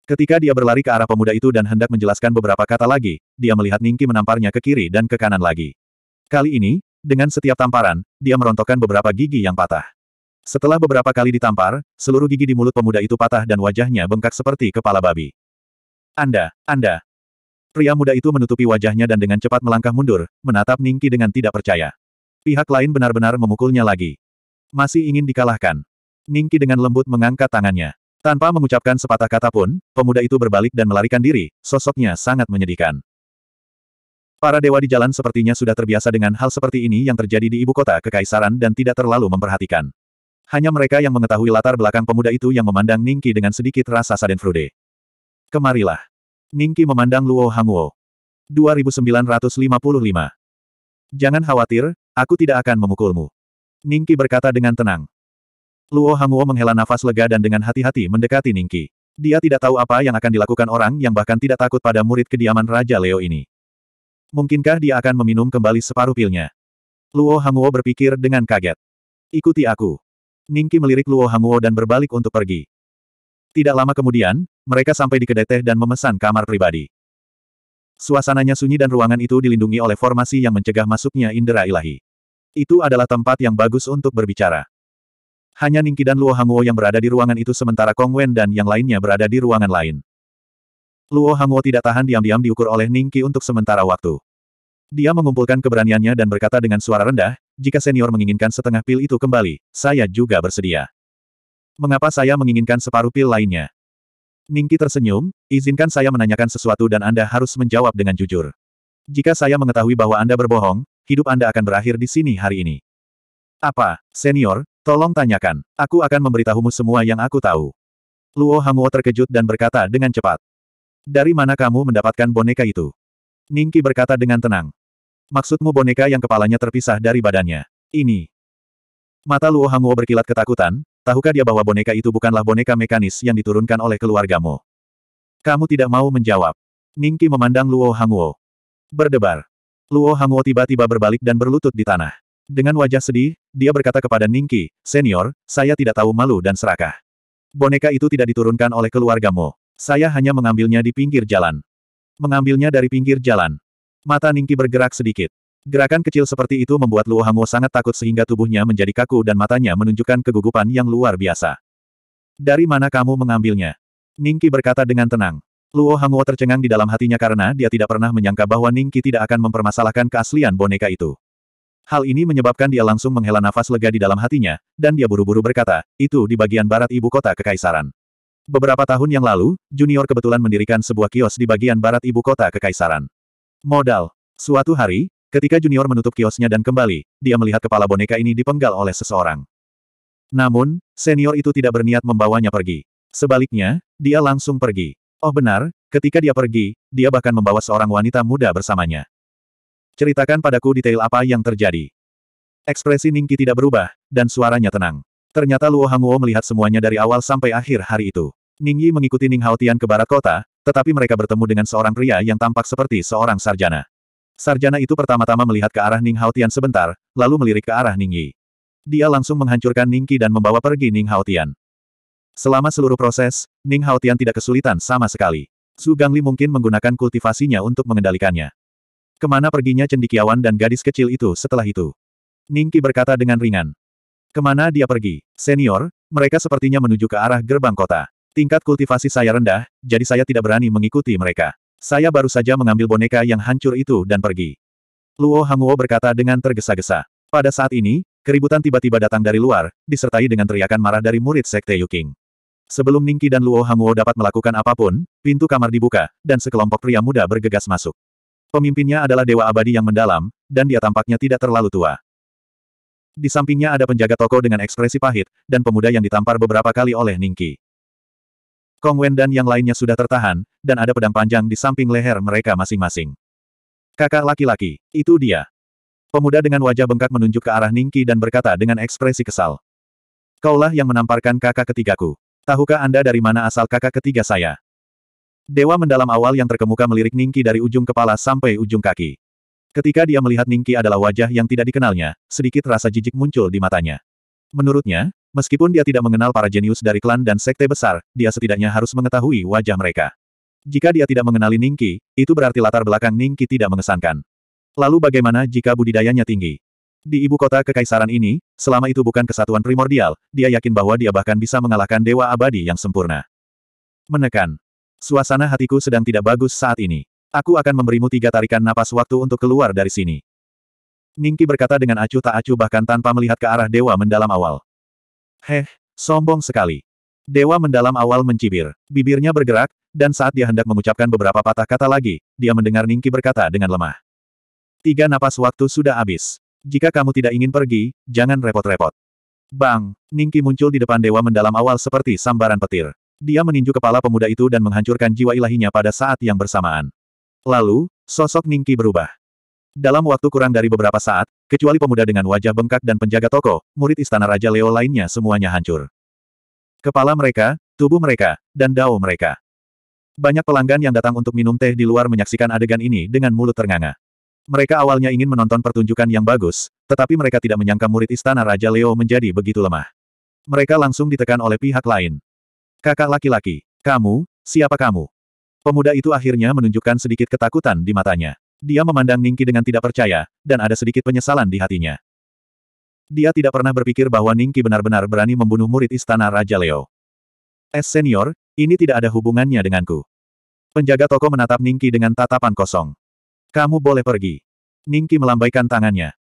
Ketika dia berlari ke arah pemuda itu dan hendak menjelaskan beberapa kata lagi, dia melihat Ningki menamparnya ke kiri dan ke kanan lagi. Kali ini, dengan setiap tamparan, dia merontokkan beberapa gigi yang patah. Setelah beberapa kali ditampar, seluruh gigi di mulut pemuda itu patah dan wajahnya bengkak seperti kepala babi. Anda, Anda. Pria muda itu menutupi wajahnya dan dengan cepat melangkah mundur, menatap Ningki dengan tidak percaya. Pihak lain benar-benar memukulnya lagi. Masih ingin dikalahkan. Ningki dengan lembut mengangkat tangannya. Tanpa mengucapkan sepatah kata pun, pemuda itu berbalik dan melarikan diri, sosoknya sangat menyedihkan. Para dewa di jalan sepertinya sudah terbiasa dengan hal seperti ini yang terjadi di ibu kota kekaisaran dan tidak terlalu memperhatikan. Hanya mereka yang mengetahui latar belakang pemuda itu yang memandang Ningki dengan sedikit rasa sadenfrude. Kemarilah. Ningki memandang Luo Hangwo. 2955. Jangan khawatir, aku tidak akan memukulmu. Ningki berkata dengan tenang. Luo Hanguo menghela nafas lega dan dengan hati-hati mendekati Ningki. Dia tidak tahu apa yang akan dilakukan orang yang bahkan tidak takut pada murid kediaman Raja Leo ini. Mungkinkah dia akan meminum kembali separuh pilnya? Luo Hanguo berpikir dengan kaget. Ikuti aku. Ningki melirik Luo Hanguo dan berbalik untuk pergi. Tidak lama kemudian, mereka sampai di kedai teh dan memesan kamar pribadi. Suasananya sunyi dan ruangan itu dilindungi oleh formasi yang mencegah masuknya indera ilahi. Itu adalah tempat yang bagus untuk berbicara. Hanya Ningki dan Luo Hanguo yang berada di ruangan itu sementara Kong Wen dan yang lainnya berada di ruangan lain. Luo Hanguo tidak tahan diam-diam diukur oleh Ningki untuk sementara waktu. Dia mengumpulkan keberaniannya dan berkata dengan suara rendah, jika senior menginginkan setengah pil itu kembali, saya juga bersedia. Mengapa saya menginginkan separuh pil lainnya? Ningki tersenyum, izinkan saya menanyakan sesuatu dan Anda harus menjawab dengan jujur. Jika saya mengetahui bahwa Anda berbohong, hidup Anda akan berakhir di sini hari ini. Apa, senior, Tolong tanyakan. Aku akan memberitahumu semua yang aku tahu. Luo Hanguo terkejut dan berkata dengan cepat. Dari mana kamu mendapatkan boneka itu? Ningki berkata dengan tenang. Maksudmu boneka yang kepalanya terpisah dari badannya? Ini. Mata Luo Hanguo berkilat ketakutan, tahukah dia bahwa boneka itu bukanlah boneka mekanis yang diturunkan oleh keluargamu? Kamu tidak mau menjawab. Ningki memandang Luo Hanguo. Berdebar. Luo Hanguo tiba-tiba berbalik dan berlutut di tanah. Dengan wajah sedih, dia berkata kepada Ningki, Senior, saya tidak tahu malu dan serakah. Boneka itu tidak diturunkan oleh keluargamu. Saya hanya mengambilnya di pinggir jalan. Mengambilnya dari pinggir jalan. Mata Ningki bergerak sedikit. Gerakan kecil seperti itu membuat Luo Hangwo sangat takut sehingga tubuhnya menjadi kaku dan matanya menunjukkan kegugupan yang luar biasa. Dari mana kamu mengambilnya? Ningki berkata dengan tenang. Luo Hangwo tercengang di dalam hatinya karena dia tidak pernah menyangka bahwa Ningki tidak akan mempermasalahkan keaslian boneka itu. Hal ini menyebabkan dia langsung menghela nafas lega di dalam hatinya, dan dia buru-buru berkata, itu di bagian barat ibu kota Kekaisaran. Beberapa tahun yang lalu, Junior kebetulan mendirikan sebuah kios di bagian barat ibu kota Kekaisaran. Modal. Suatu hari, ketika Junior menutup kiosnya dan kembali, dia melihat kepala boneka ini dipenggal oleh seseorang. Namun, senior itu tidak berniat membawanya pergi. Sebaliknya, dia langsung pergi. Oh benar, ketika dia pergi, dia bahkan membawa seorang wanita muda bersamanya. Ceritakan padaku detail apa yang terjadi. Ekspresi Ningki tidak berubah, dan suaranya tenang. Ternyata Luo Hanguo melihat semuanya dari awal sampai akhir hari itu. Ning Yi mengikuti Ning Haotian ke barat kota, tetapi mereka bertemu dengan seorang pria yang tampak seperti seorang sarjana. Sarjana itu pertama-tama melihat ke arah Ning Haotian sebentar, lalu melirik ke arah Ning Yi. Dia langsung menghancurkan Qi dan membawa pergi Ning Haotian. Selama seluruh proses, Ning Haotian tidak kesulitan sama sekali. Su Gangli mungkin menggunakan kultivasinya untuk mengendalikannya. Kemana perginya cendikiawan dan gadis kecil itu setelah itu? Ningki berkata dengan ringan. Kemana dia pergi? Senior, mereka sepertinya menuju ke arah gerbang kota. Tingkat kultivasi saya rendah, jadi saya tidak berani mengikuti mereka. Saya baru saja mengambil boneka yang hancur itu dan pergi. Luo Hanguo berkata dengan tergesa-gesa. Pada saat ini, keributan tiba-tiba datang dari luar, disertai dengan teriakan marah dari murid Sekte Yuking. Sebelum Ningki dan Luo Hanguo dapat melakukan apapun, pintu kamar dibuka, dan sekelompok pria muda bergegas masuk. Pemimpinnya adalah dewa abadi yang mendalam, dan dia tampaknya tidak terlalu tua. Di sampingnya ada penjaga toko dengan ekspresi pahit, dan pemuda yang ditampar beberapa kali oleh Ningki. Kong Wen dan yang lainnya sudah tertahan, dan ada pedang panjang di samping leher mereka masing-masing. Kakak laki-laki, itu dia. Pemuda dengan wajah bengkak menunjuk ke arah Ningki dan berkata dengan ekspresi kesal. Kaulah yang menamparkan kakak ketigaku. Tahukah Anda dari mana asal kakak ketiga saya? Dewa mendalam awal yang terkemuka melirik Ningki dari ujung kepala sampai ujung kaki. Ketika dia melihat Ningki adalah wajah yang tidak dikenalnya, sedikit rasa jijik muncul di matanya. Menurutnya, meskipun dia tidak mengenal para jenius dari klan dan sekte besar, dia setidaknya harus mengetahui wajah mereka. Jika dia tidak mengenali Ningki, itu berarti latar belakang Ningki tidak mengesankan. Lalu bagaimana jika budidayanya tinggi? Di ibu kota kekaisaran ini, selama itu bukan kesatuan primordial, dia yakin bahwa dia bahkan bisa mengalahkan dewa abadi yang sempurna. Menekan. Suasana hatiku sedang tidak bagus saat ini. Aku akan memberimu tiga tarikan napas waktu untuk keluar dari sini. Ningki berkata dengan acuh tak acuh bahkan tanpa melihat ke arah dewa mendalam awal. Heh, sombong sekali. Dewa mendalam awal mencibir. Bibirnya bergerak, dan saat dia hendak mengucapkan beberapa patah kata lagi, dia mendengar Ningki berkata dengan lemah. Tiga napas waktu sudah habis. Jika kamu tidak ingin pergi, jangan repot-repot. Bang, Ningki muncul di depan dewa mendalam awal seperti sambaran petir. Dia meninju kepala pemuda itu dan menghancurkan jiwa ilahinya pada saat yang bersamaan. Lalu, sosok Ningki berubah. Dalam waktu kurang dari beberapa saat, kecuali pemuda dengan wajah bengkak dan penjaga toko, murid istana Raja Leo lainnya semuanya hancur. Kepala mereka, tubuh mereka, dan dao mereka. Banyak pelanggan yang datang untuk minum teh di luar menyaksikan adegan ini dengan mulut ternganga. Mereka awalnya ingin menonton pertunjukan yang bagus, tetapi mereka tidak menyangka murid istana Raja Leo menjadi begitu lemah. Mereka langsung ditekan oleh pihak lain. Kakak laki-laki, kamu, siapa kamu? Pemuda itu akhirnya menunjukkan sedikit ketakutan di matanya. Dia memandang Ningki dengan tidak percaya, dan ada sedikit penyesalan di hatinya. Dia tidak pernah berpikir bahwa Ningki benar-benar berani membunuh murid istana Raja Leo. Es senior, ini tidak ada hubungannya denganku. Penjaga toko menatap Ningki dengan tatapan kosong. Kamu boleh pergi. Ningki melambaikan tangannya.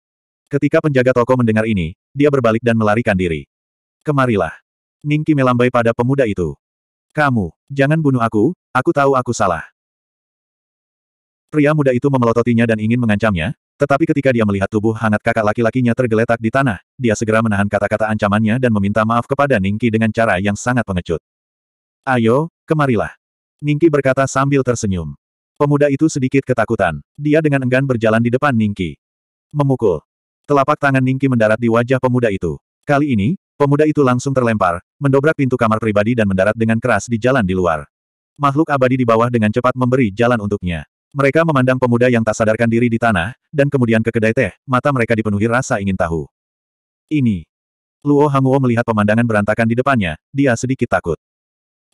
Ketika penjaga toko mendengar ini, dia berbalik dan melarikan diri. Kemarilah. Ningki melambai pada pemuda itu. Kamu, jangan bunuh aku, aku tahu aku salah. Pria muda itu memelototinya dan ingin mengancamnya, tetapi ketika dia melihat tubuh hangat kakak laki-lakinya tergeletak di tanah, dia segera menahan kata-kata ancamannya dan meminta maaf kepada Ningki dengan cara yang sangat pengecut. Ayo, kemarilah. Ningki berkata sambil tersenyum. Pemuda itu sedikit ketakutan. Dia dengan enggan berjalan di depan Ningki. Memukul. Telapak tangan Ningki mendarat di wajah pemuda itu. Kali ini, Pemuda itu langsung terlempar, mendobrak pintu kamar pribadi dan mendarat dengan keras di jalan di luar. Makhluk abadi di bawah dengan cepat memberi jalan untuknya. Mereka memandang pemuda yang tak sadarkan diri di tanah, dan kemudian ke kedai teh, mata mereka dipenuhi rasa ingin tahu. Ini. Luo Hanguo melihat pemandangan berantakan di depannya, dia sedikit takut.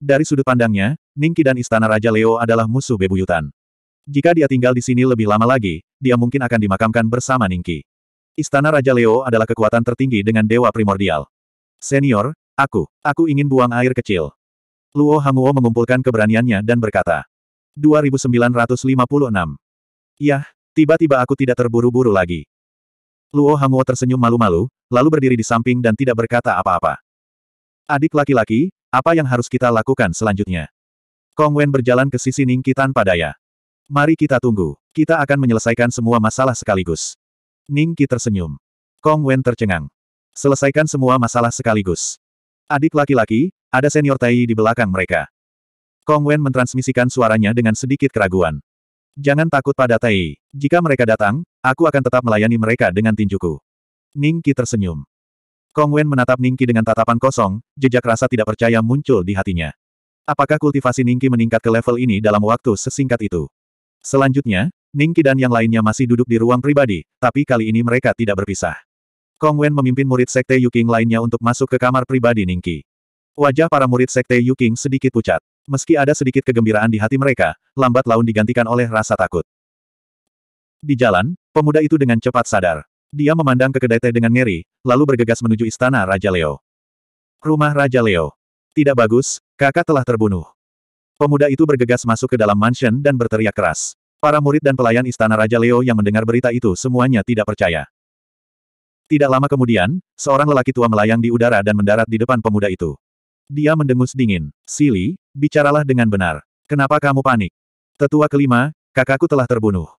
Dari sudut pandangnya, Ningki dan Istana Raja Leo adalah musuh bebuyutan. Jika dia tinggal di sini lebih lama lagi, dia mungkin akan dimakamkan bersama Ningki. Istana Raja Leo adalah kekuatan tertinggi dengan Dewa Primordial. Senior, aku, aku ingin buang air kecil. Luo Hanguo mengumpulkan keberaniannya dan berkata. 2956. Yah, tiba-tiba aku tidak terburu-buru lagi. Luo Hanguo tersenyum malu-malu, lalu berdiri di samping dan tidak berkata apa-apa. Adik laki-laki, apa yang harus kita lakukan selanjutnya? Kong Wen berjalan ke sisi Ningki tanpa daya. Mari kita tunggu. Kita akan menyelesaikan semua masalah sekaligus. Ningki tersenyum. Kong Wen tercengang. Selesaikan semua masalah sekaligus. Adik laki-laki, ada senior Tai di belakang mereka. Kong Wen mentransmisikan suaranya dengan sedikit keraguan. Jangan takut pada Tai. Jika mereka datang, aku akan tetap melayani mereka dengan tinjuku. Ning Qi tersenyum. Kong Wen menatap Ning Qi dengan tatapan kosong, jejak rasa tidak percaya muncul di hatinya. Apakah kultivasi Ning Qi meningkat ke level ini dalam waktu sesingkat itu? Selanjutnya, Ning Qi dan yang lainnya masih duduk di ruang pribadi, tapi kali ini mereka tidak berpisah. Kong Wen memimpin murid Sekte Yuking lainnya untuk masuk ke kamar pribadi Ningki. Wajah para murid Sekte Yuking sedikit pucat. Meski ada sedikit kegembiraan di hati mereka, lambat laun digantikan oleh rasa takut. Di jalan, pemuda itu dengan cepat sadar. Dia memandang ke kedai teh dengan ngeri, lalu bergegas menuju istana Raja Leo. Rumah Raja Leo. Tidak bagus, kakak telah terbunuh. Pemuda itu bergegas masuk ke dalam mansion dan berteriak keras. Para murid dan pelayan istana Raja Leo yang mendengar berita itu semuanya tidak percaya. Tidak lama kemudian, seorang lelaki tua melayang di udara dan mendarat di depan pemuda itu. Dia mendengus dingin. Sili, bicaralah dengan benar. Kenapa kamu panik? Tetua kelima, kakakku telah terbunuh.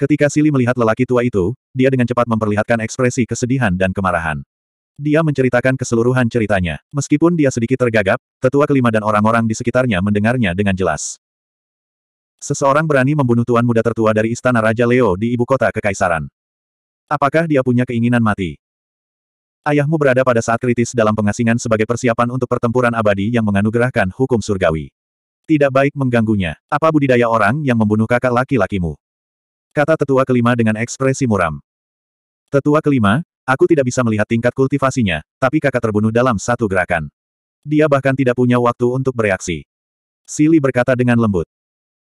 Ketika Sili melihat lelaki tua itu, dia dengan cepat memperlihatkan ekspresi kesedihan dan kemarahan. Dia menceritakan keseluruhan ceritanya. Meskipun dia sedikit tergagap, tetua kelima dan orang-orang di sekitarnya mendengarnya dengan jelas. Seseorang berani membunuh tuan muda tertua dari istana Raja Leo di ibu kota kekaisaran. Apakah dia punya keinginan mati? Ayahmu berada pada saat kritis dalam pengasingan sebagai persiapan untuk pertempuran abadi yang menganugerahkan hukum surgawi. Tidak baik mengganggunya. Apa budidaya orang yang membunuh kakak laki-lakimu? Kata tetua kelima dengan ekspresi muram. Tetua kelima, aku tidak bisa melihat tingkat kultivasinya, tapi kakak terbunuh dalam satu gerakan. Dia bahkan tidak punya waktu untuk bereaksi. Sili berkata dengan lembut.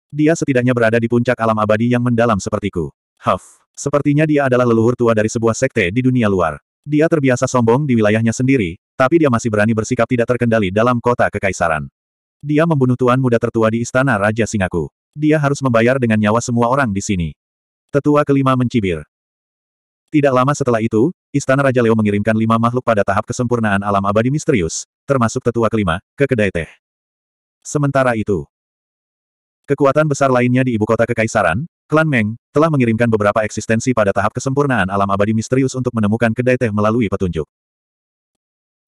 Dia setidaknya berada di puncak alam abadi yang mendalam sepertiku. Huff. Sepertinya dia adalah leluhur tua dari sebuah sekte di dunia luar. Dia terbiasa sombong di wilayahnya sendiri, tapi dia masih berani bersikap tidak terkendali dalam kota kekaisaran. Dia membunuh tuan muda tertua di istana Raja Singaku. Dia harus membayar dengan nyawa semua orang di sini. Tetua kelima mencibir. Tidak lama setelah itu, Istana Raja Leo mengirimkan lima makhluk pada tahap kesempurnaan alam abadi misterius, termasuk tetua kelima, ke kedai teh. Sementara itu, kekuatan besar lainnya di ibu kota kekaisaran, Klan Meng, telah mengirimkan beberapa eksistensi pada tahap kesempurnaan alam abadi misterius untuk menemukan kedai teh melalui petunjuk.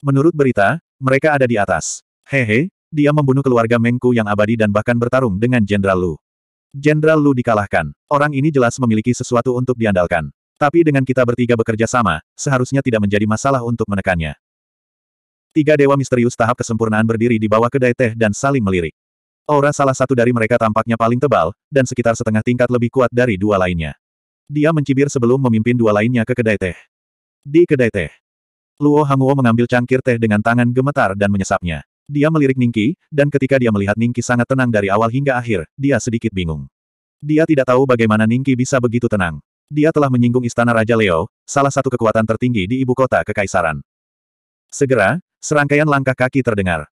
Menurut berita, mereka ada di atas. Hehe, dia membunuh keluarga Mengku yang abadi dan bahkan bertarung dengan Jenderal Lu. Jenderal Lu dikalahkan. Orang ini jelas memiliki sesuatu untuk diandalkan. Tapi dengan kita bertiga bekerja sama, seharusnya tidak menjadi masalah untuk menekannya. Tiga dewa misterius tahap kesempurnaan berdiri di bawah kedai teh dan saling melirik. Aura salah satu dari mereka tampaknya paling tebal, dan sekitar setengah tingkat lebih kuat dari dua lainnya. Dia mencibir sebelum memimpin dua lainnya ke kedai teh. Di kedai teh, Luo Hanguo mengambil cangkir teh dengan tangan gemetar dan menyesapnya. Dia melirik Ningki, dan ketika dia melihat Ningki sangat tenang dari awal hingga akhir, dia sedikit bingung. Dia tidak tahu bagaimana Ningki bisa begitu tenang. Dia telah menyinggung istana Raja Leo, salah satu kekuatan tertinggi di ibu kota kekaisaran. Segera, serangkaian langkah kaki terdengar.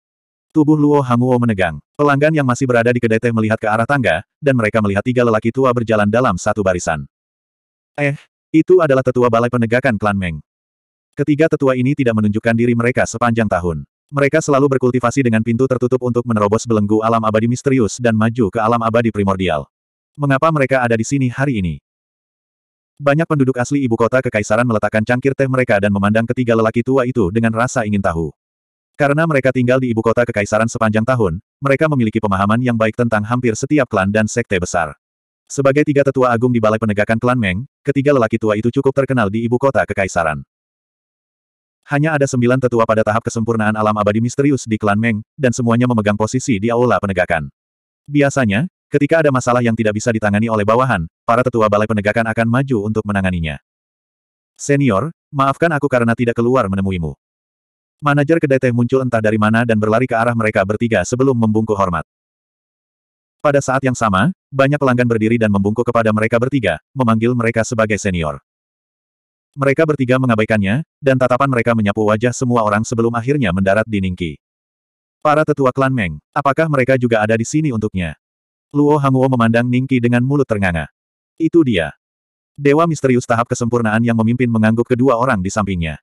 Tubuh Luo Hanguo menegang. Pelanggan yang masih berada di kedai teh melihat ke arah tangga, dan mereka melihat tiga lelaki tua berjalan dalam satu barisan. Eh, itu adalah tetua balai penegakan klan Meng. Ketiga tetua ini tidak menunjukkan diri mereka sepanjang tahun. Mereka selalu berkultivasi dengan pintu tertutup untuk menerobos belenggu alam abadi misterius dan maju ke alam abadi primordial. Mengapa mereka ada di sini hari ini? Banyak penduduk asli ibu kota kekaisaran meletakkan cangkir teh mereka dan memandang ketiga lelaki tua itu dengan rasa ingin tahu. Karena mereka tinggal di ibu kota kekaisaran sepanjang tahun, mereka memiliki pemahaman yang baik tentang hampir setiap klan dan sekte besar. Sebagai tiga tetua agung di Balai Penegakan Klan Meng, ketiga lelaki tua itu cukup terkenal di ibu kota kekaisaran. Hanya ada sembilan tetua pada tahap kesempurnaan alam abadi misterius di klan Meng, dan semuanya memegang posisi di aula penegakan. Biasanya, ketika ada masalah yang tidak bisa ditangani oleh bawahan, para tetua balai penegakan akan maju untuk menanganinya. Senior, maafkan aku karena tidak keluar menemuimu. Manajer kedai teh muncul entah dari mana dan berlari ke arah mereka bertiga sebelum membungkuk hormat. Pada saat yang sama, banyak pelanggan berdiri dan membungkuk kepada mereka bertiga, memanggil mereka sebagai senior. Mereka bertiga mengabaikannya, dan tatapan mereka menyapu wajah semua orang sebelum akhirnya mendarat di Ningki. Para tetua klan Meng, apakah mereka juga ada di sini untuknya? Luo Hanguo memandang Ningki dengan mulut ternganga. Itu dia. Dewa misterius tahap kesempurnaan yang memimpin mengangguk kedua orang di sampingnya.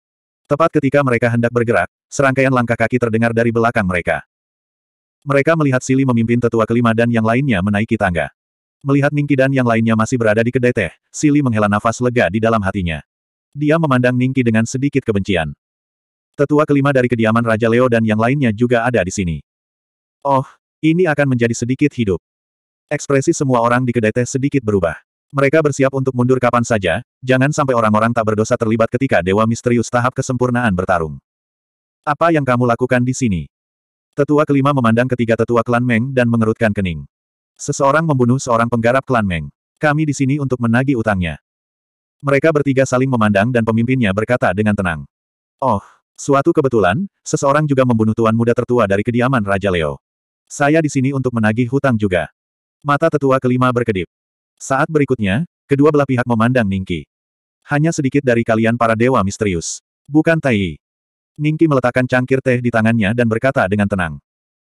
Tepat ketika mereka hendak bergerak, serangkaian langkah kaki terdengar dari belakang mereka. Mereka melihat Sili memimpin tetua kelima dan yang lainnya menaiki tangga. Melihat Ningki dan yang lainnya masih berada di kedai teh, Sili menghela nafas lega di dalam hatinya. Dia memandang Ningki dengan sedikit kebencian. Tetua kelima dari kediaman Raja Leo dan yang lainnya juga ada di sini. Oh, ini akan menjadi sedikit hidup. Ekspresi semua orang di kedai teh sedikit berubah. Mereka bersiap untuk mundur kapan saja, jangan sampai orang-orang tak berdosa terlibat ketika Dewa Misterius tahap kesempurnaan bertarung. Apa yang kamu lakukan di sini? Tetua kelima memandang ketiga tetua klan Meng dan mengerutkan kening. Seseorang membunuh seorang penggarap klan Meng. Kami di sini untuk menagih utangnya. Mereka bertiga saling memandang dan pemimpinnya berkata dengan tenang. Oh, suatu kebetulan, seseorang juga membunuh tuan muda tertua dari kediaman Raja Leo. Saya di sini untuk menagih hutang juga. Mata tetua kelima berkedip. Saat berikutnya, kedua belah pihak memandang Ningki. Hanya sedikit dari kalian para dewa misterius. Bukan Tai. Ningki meletakkan cangkir teh di tangannya dan berkata dengan tenang.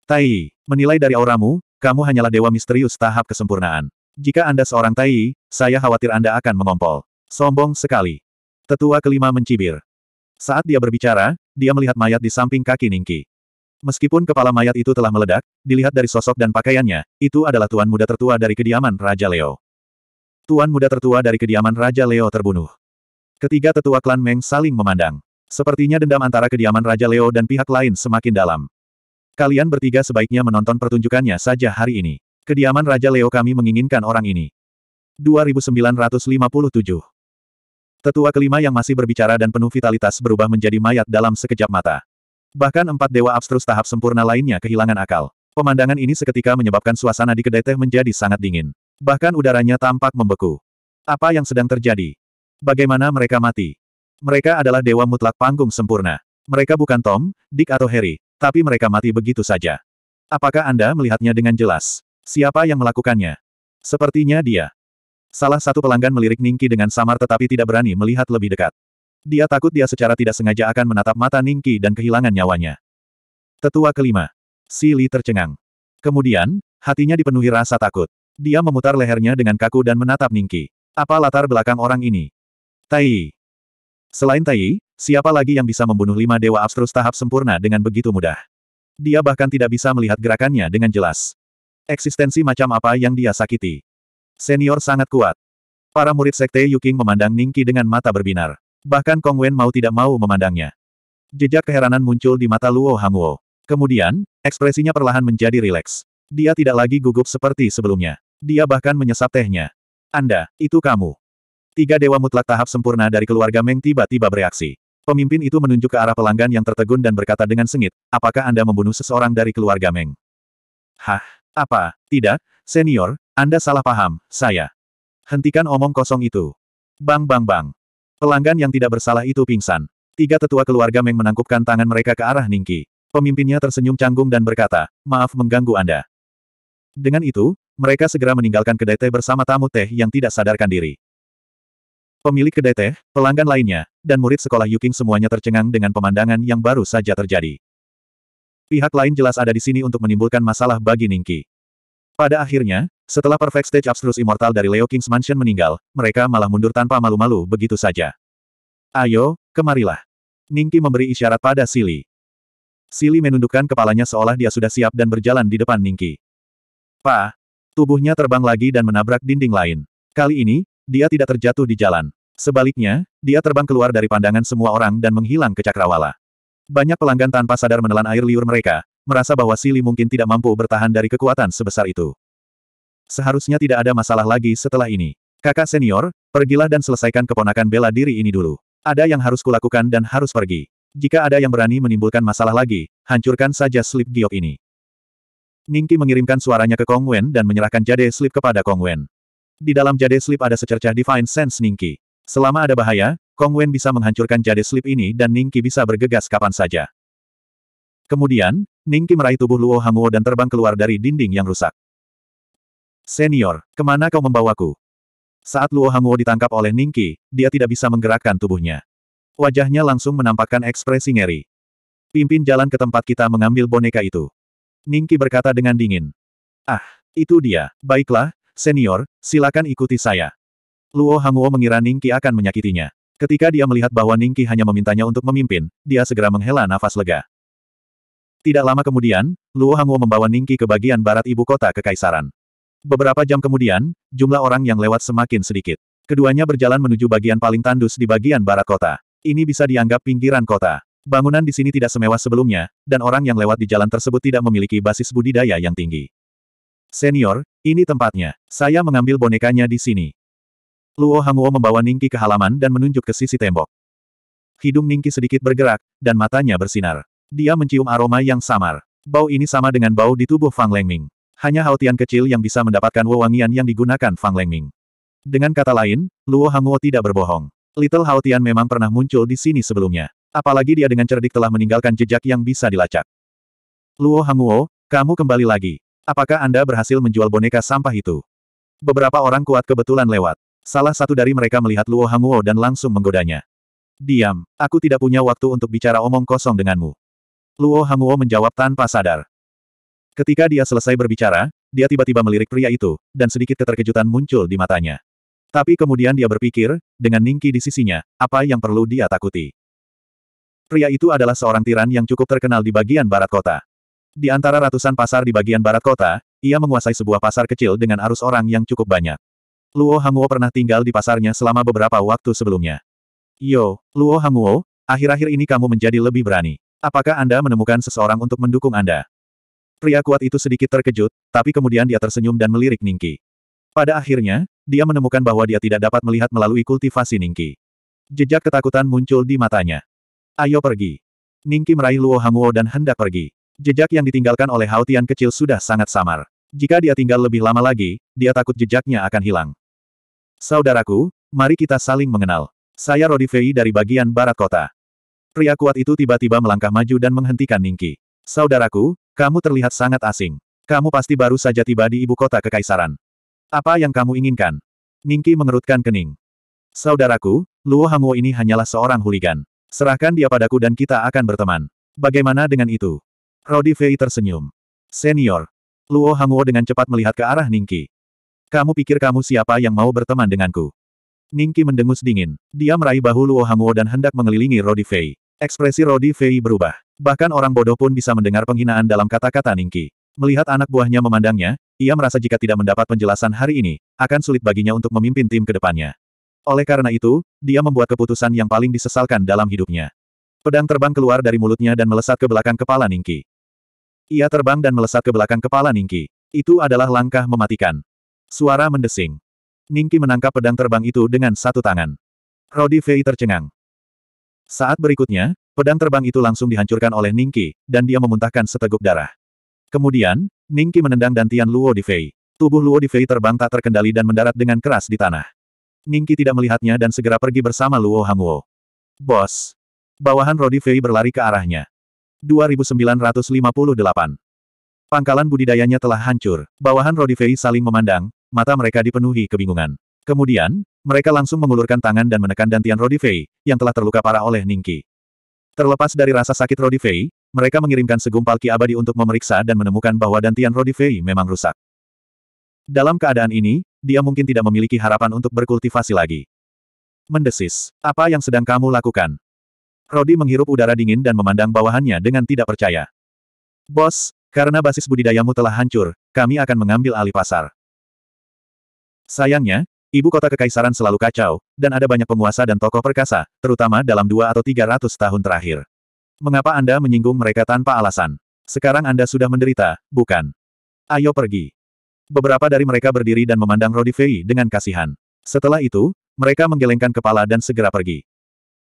Tai, menilai dari auramu, kamu hanyalah dewa misterius tahap kesempurnaan. Jika Anda seorang Tai, saya khawatir Anda akan mengompol. Sombong sekali. Tetua kelima mencibir. Saat dia berbicara, dia melihat mayat di samping kaki Ningki. Meskipun kepala mayat itu telah meledak, dilihat dari sosok dan pakaiannya, itu adalah tuan muda tertua dari kediaman Raja Leo. Tuan muda tertua dari kediaman Raja Leo terbunuh. Ketiga tetua klan Meng saling memandang. Sepertinya dendam antara kediaman Raja Leo dan pihak lain semakin dalam. Kalian bertiga sebaiknya menonton pertunjukannya saja hari ini. Kediaman Raja Leo kami menginginkan orang ini. 2957 Tetua kelima yang masih berbicara dan penuh vitalitas berubah menjadi mayat dalam sekejap mata. Bahkan empat dewa abstrus tahap sempurna lainnya kehilangan akal. Pemandangan ini seketika menyebabkan suasana di kedai teh menjadi sangat dingin. Bahkan udaranya tampak membeku. Apa yang sedang terjadi? Bagaimana mereka mati? Mereka adalah dewa mutlak panggung sempurna. Mereka bukan Tom, Dick atau Harry, tapi mereka mati begitu saja. Apakah Anda melihatnya dengan jelas? Siapa yang melakukannya? Sepertinya dia. Salah satu pelanggan melirik Ningki dengan samar tetapi tidak berani melihat lebih dekat. Dia takut dia secara tidak sengaja akan menatap mata Ningki dan kehilangan nyawanya. Tetua kelima. Sili tercengang. Kemudian, hatinya dipenuhi rasa takut. Dia memutar lehernya dengan kaku dan menatap Ningki. Apa latar belakang orang ini? Tai. Selain Tai, siapa lagi yang bisa membunuh lima dewa abstrus tahap sempurna dengan begitu mudah? Dia bahkan tidak bisa melihat gerakannya dengan jelas. Eksistensi macam apa yang dia sakiti? Senior sangat kuat. Para murid sekte Yuking memandang Ningki dengan mata berbinar. Bahkan Kong Wen mau tidak mau memandangnya. Jejak keheranan muncul di mata Luo Hanguo. Kemudian, ekspresinya perlahan menjadi rileks. Dia tidak lagi gugup seperti sebelumnya. Dia bahkan menyesap tehnya. Anda, itu kamu. Tiga dewa mutlak tahap sempurna dari keluarga Meng tiba-tiba bereaksi. Pemimpin itu menunjuk ke arah pelanggan yang tertegun dan berkata dengan sengit, apakah Anda membunuh seseorang dari keluarga Meng? Hah? Apa? Tidak, senior, Anda salah paham, saya. Hentikan omong kosong itu. Bang bang bang. Pelanggan yang tidak bersalah itu pingsan. Tiga tetua keluarga Meng menangkupkan tangan mereka ke arah Ningki. Pemimpinnya tersenyum canggung dan berkata, maaf mengganggu Anda. Dengan itu, mereka segera meninggalkan kedai teh bersama tamu teh yang tidak sadarkan diri. Pemilik kedai teh, pelanggan lainnya, dan murid sekolah Yuking semuanya tercengang dengan pemandangan yang baru saja terjadi. Pihak lain jelas ada di sini untuk menimbulkan masalah bagi Ningki. Pada akhirnya, setelah perfect stage abstrus immortal dari Leo King's Mansion meninggal, mereka malah mundur tanpa malu-malu begitu saja. Ayo, kemarilah. Ningki memberi isyarat pada Sili. Sili menundukkan kepalanya seolah dia sudah siap dan berjalan di depan Ningki. Pa, Tubuhnya terbang lagi dan menabrak dinding lain. Kali ini, dia tidak terjatuh di jalan. Sebaliknya, dia terbang keluar dari pandangan semua orang dan menghilang ke cakrawala. Banyak pelanggan tanpa sadar menelan air liur mereka, merasa bahwa Sili mungkin tidak mampu bertahan dari kekuatan sebesar itu. Seharusnya tidak ada masalah lagi setelah ini. Kakak senior, pergilah dan selesaikan keponakan bela diri ini dulu. Ada yang harus kulakukan dan harus pergi. Jika ada yang berani menimbulkan masalah lagi, hancurkan saja slip giok ini. Ningki mengirimkan suaranya ke Kong Wen dan menyerahkan jade slip kepada Kong Wen. Di dalam jade slip ada secercah Divine Sense Ningki. Selama ada bahaya, Kong Wen bisa menghancurkan jade slip ini dan Ningki bisa bergegas kapan saja. Kemudian, Ningki meraih tubuh Luo Hanguo dan terbang keluar dari dinding yang rusak. Senior, kemana kau membawaku? Saat Luo Hanguo ditangkap oleh Ningki, dia tidak bisa menggerakkan tubuhnya. Wajahnya langsung menampakkan ekspresi ngeri. Pimpin jalan ke tempat kita mengambil boneka itu. Ningki berkata dengan dingin. Ah, itu dia. Baiklah, senior, silakan ikuti saya. Luo Hanguo mengira Ningki akan menyakitinya. Ketika dia melihat bahwa Ningki hanya memintanya untuk memimpin, dia segera menghela nafas lega. Tidak lama kemudian, Luo Hanguo membawa Ningki ke bagian barat ibu kota Kekaisaran. Beberapa jam kemudian, jumlah orang yang lewat semakin sedikit. Keduanya berjalan menuju bagian paling tandus di bagian barat kota. Ini bisa dianggap pinggiran kota. Bangunan di sini tidak semewah sebelumnya, dan orang yang lewat di jalan tersebut tidak memiliki basis budidaya yang tinggi. Senior, ini tempatnya. Saya mengambil bonekanya di sini. Luo Hanguo membawa Ningki ke halaman dan menunjuk ke sisi tembok. Hidung Ningki sedikit bergerak, dan matanya bersinar. Dia mencium aroma yang samar. Bau ini sama dengan bau di tubuh Fang Lengming. Hanya hautian kecil yang bisa mendapatkan wewangian yang digunakan Fang Lengming. Dengan kata lain, Luo Hanguo tidak berbohong. Little Haotian memang pernah muncul di sini sebelumnya. Apalagi dia dengan cerdik telah meninggalkan jejak yang bisa dilacak. Luo Hanguo, kamu kembali lagi. Apakah Anda berhasil menjual boneka sampah itu? Beberapa orang kuat kebetulan lewat. Salah satu dari mereka melihat Luo Hanguo dan langsung menggodanya. Diam, aku tidak punya waktu untuk bicara omong kosong denganmu. Luo Hanguo menjawab tanpa sadar. Ketika dia selesai berbicara, dia tiba-tiba melirik pria itu, dan sedikit keterkejutan muncul di matanya. Tapi kemudian dia berpikir, dengan Ningki di sisinya, apa yang perlu dia takuti. Pria itu adalah seorang tiran yang cukup terkenal di bagian barat kota. Di antara ratusan pasar di bagian barat kota, ia menguasai sebuah pasar kecil dengan arus orang yang cukup banyak. Luo Hanguo pernah tinggal di pasarnya selama beberapa waktu sebelumnya. Yo, Luo Hanguo, akhir-akhir ini kamu menjadi lebih berani. Apakah Anda menemukan seseorang untuk mendukung Anda? Pria kuat itu sedikit terkejut, tapi kemudian dia tersenyum dan melirik Ningki. Pada akhirnya, dia menemukan bahwa dia tidak dapat melihat melalui kultivasi Ningki. Jejak ketakutan muncul di matanya. Ayo pergi. Ningki meraih Luo Hanguo dan hendak pergi. Jejak yang ditinggalkan oleh Hao kecil sudah sangat samar. Jika dia tinggal lebih lama lagi, dia takut jejaknya akan hilang. Saudaraku, mari kita saling mengenal. Saya Rodi Fei dari bagian barat kota. Pria kuat itu tiba-tiba melangkah maju dan menghentikan Ningki. Saudaraku, kamu terlihat sangat asing. Kamu pasti baru saja tiba di ibu kota kekaisaran. Apa yang kamu inginkan? Ningki mengerutkan kening. Saudaraku, Luo Hanguo ini hanyalah seorang huligan. Serahkan dia padaku dan kita akan berteman. Bagaimana dengan itu? Rodi Fei tersenyum. Senior. Luo Hanguo dengan cepat melihat ke arah Ningki. Kamu pikir kamu siapa yang mau berteman denganku? Ningki mendengus dingin. Dia meraih bahu Luo Hanguo dan hendak mengelilingi Rodi Fei. Ekspresi Rodi Fei berubah. Bahkan orang bodoh pun bisa mendengar penghinaan dalam kata-kata Ningki. Melihat anak buahnya memandangnya, ia merasa jika tidak mendapat penjelasan hari ini, akan sulit baginya untuk memimpin tim ke depannya. Oleh karena itu, dia membuat keputusan yang paling disesalkan dalam hidupnya. Pedang terbang keluar dari mulutnya dan melesat ke belakang kepala Ningki. Ia terbang dan melesat ke belakang kepala Ningki. Itu adalah langkah mematikan. Suara mendesing. Ningki menangkap pedang terbang itu dengan satu tangan. Rodi Fei tercengang. Saat berikutnya, pedang terbang itu langsung dihancurkan oleh Ningki, dan dia memuntahkan seteguk darah. Kemudian, Ningki menendang dantian Luo Di Fei. Tubuh Luo Di Fei terbang tak terkendali dan mendarat dengan keras di tanah. Ningki tidak melihatnya dan segera pergi bersama Luo Hangwo. Bos. Bawahan Rodi Fei berlari ke arahnya. 2958. Pangkalan budidayanya telah hancur. Bawahan Rodi Fei saling memandang, mata mereka dipenuhi kebingungan. Kemudian, mereka langsung mengulurkan tangan dan menekan dantian Rodi Fei, yang telah terluka parah oleh Ningki. Terlepas dari rasa sakit Rodi Fei, mereka mengirimkan segumpal Ki Abadi untuk memeriksa dan menemukan bahwa dantian Rodi Fei memang rusak. Dalam keadaan ini, dia mungkin tidak memiliki harapan untuk berkultivasi lagi. Mendesis. Apa yang sedang kamu lakukan? Rodi menghirup udara dingin dan memandang bawahannya dengan tidak percaya. Bos, karena basis budidayamu telah hancur, kami akan mengambil alih pasar. Sayangnya, ibu kota kekaisaran selalu kacau, dan ada banyak penguasa dan tokoh perkasa, terutama dalam dua atau tiga ratus tahun terakhir. Mengapa Anda menyinggung mereka tanpa alasan? Sekarang Anda sudah menderita, bukan? Ayo pergi. Beberapa dari mereka berdiri dan memandang Rodi Fei dengan kasihan. Setelah itu, mereka menggelengkan kepala dan segera pergi.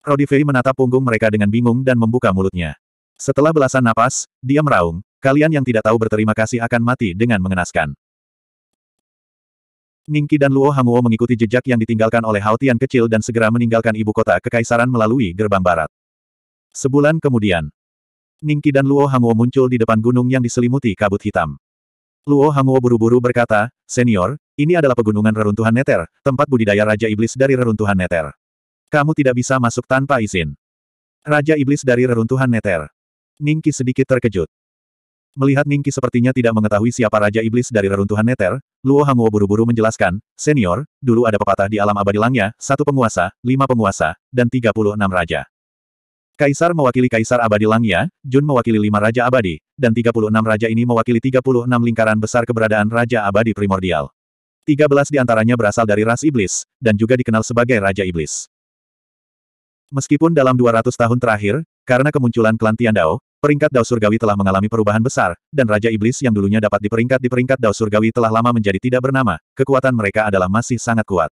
Rodi Fei menatap punggung mereka dengan bingung dan membuka mulutnya. Setelah belasan napas, dia meraung, kalian yang tidak tahu berterima kasih akan mati dengan mengenaskan. Ningki dan Luo Hanguo mengikuti jejak yang ditinggalkan oleh Haotian kecil dan segera meninggalkan ibu kota kekaisaran melalui gerbang barat. Sebulan kemudian, Ningki dan Luo Hanguo muncul di depan gunung yang diselimuti kabut hitam. Luo Hanguo buru-buru berkata, Senior, ini adalah pegunungan reruntuhan Neter, tempat budidaya Raja Iblis dari reruntuhan Neter. Kamu tidak bisa masuk tanpa izin. Raja Iblis dari reruntuhan Neter. Ningki sedikit terkejut. Melihat Ningki sepertinya tidak mengetahui siapa Raja Iblis dari reruntuhan Neter, Luo Hanguo buru-buru menjelaskan, Senior, dulu ada pepatah di alam abadi langnya, satu penguasa, lima penguasa, dan tiga puluh enam raja. Kaisar mewakili Kaisar Abadi Langya, Jun mewakili lima Raja Abadi, dan 36 Raja ini mewakili 36 lingkaran besar keberadaan Raja Abadi primordial. 13 antaranya berasal dari ras iblis, dan juga dikenal sebagai Raja Iblis. Meskipun dalam 200 tahun terakhir, karena kemunculan klan Dao, peringkat Dao Surgawi telah mengalami perubahan besar, dan Raja Iblis yang dulunya dapat diperingkat di peringkat Dao Surgawi telah lama menjadi tidak bernama, kekuatan mereka adalah masih sangat kuat.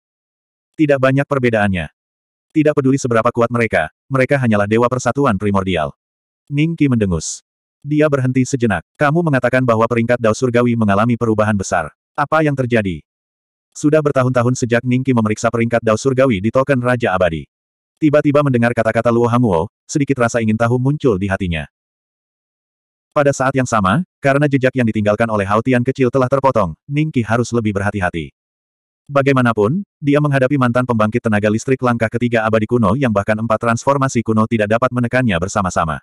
Tidak banyak perbedaannya. Tidak peduli seberapa kuat mereka, mereka hanyalah dewa persatuan primordial. Ning Qi mendengus. Dia berhenti sejenak. Kamu mengatakan bahwa peringkat Dao Surgawi mengalami perubahan besar. Apa yang terjadi? Sudah bertahun-tahun sejak Ning Qi memeriksa peringkat Dao Surgawi di token Raja Abadi. Tiba-tiba mendengar kata-kata Luo Hanguo, sedikit rasa ingin tahu muncul di hatinya. Pada saat yang sama, karena jejak yang ditinggalkan oleh Haotian kecil telah terpotong, Ning Qi harus lebih berhati-hati. Bagaimanapun, dia menghadapi mantan pembangkit tenaga listrik langkah ketiga abadi kuno yang bahkan empat transformasi kuno tidak dapat menekannya bersama-sama.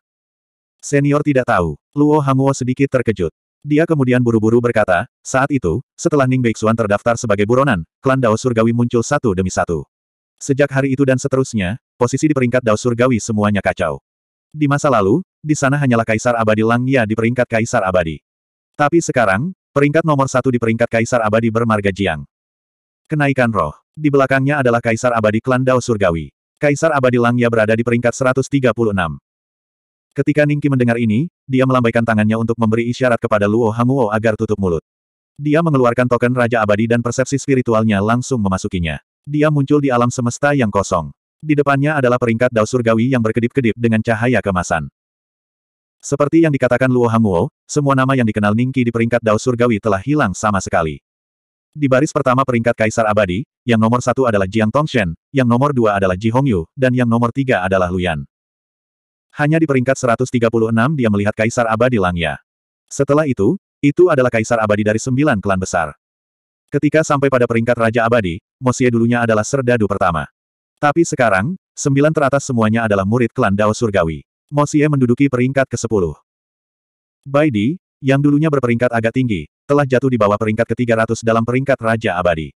Senior tidak tahu. Luo Hanguo sedikit terkejut. Dia kemudian buru-buru berkata, saat itu, setelah Ning Beixuan terdaftar sebagai buronan, klan Dao Surgawi muncul satu demi satu. Sejak hari itu dan seterusnya, posisi di peringkat Dao Surgawi semuanya kacau. Di masa lalu, di sana hanyalah Kaisar Abadi Langya di peringkat Kaisar Abadi. Tapi sekarang, peringkat nomor satu di peringkat Kaisar Abadi bermarga Jiang. Kenaikan roh. Di belakangnya adalah Kaisar Abadi Klan Dao Surgawi. Kaisar Abadi Langya berada di peringkat 136. Ketika Ningki mendengar ini, dia melambaikan tangannya untuk memberi isyarat kepada Luo Hanguo agar tutup mulut. Dia mengeluarkan token Raja Abadi dan persepsi spiritualnya langsung memasukinya. Dia muncul di alam semesta yang kosong. Di depannya adalah peringkat Dao Surgawi yang berkedip-kedip dengan cahaya kemasan. Seperti yang dikatakan Luo Hanguo, semua nama yang dikenal Ningki di peringkat Dao Surgawi telah hilang sama sekali. Di baris pertama peringkat Kaisar Abadi, yang nomor satu adalah Jiang Tongshen, yang nomor dua adalah Ji Hongyu, dan yang nomor tiga adalah Luyan. Hanya di peringkat 136 dia melihat Kaisar Abadi Langya. Setelah itu, itu adalah Kaisar Abadi dari sembilan klan besar. Ketika sampai pada peringkat Raja Abadi, Mosie dulunya adalah serdadu pertama. Tapi sekarang, sembilan teratas semuanya adalah murid klan Dao Surgawi. Mosie menduduki peringkat ke-10. Baidi, yang dulunya berperingkat agak tinggi, telah jatuh di bawah peringkat ke-300 dalam peringkat Raja Abadi.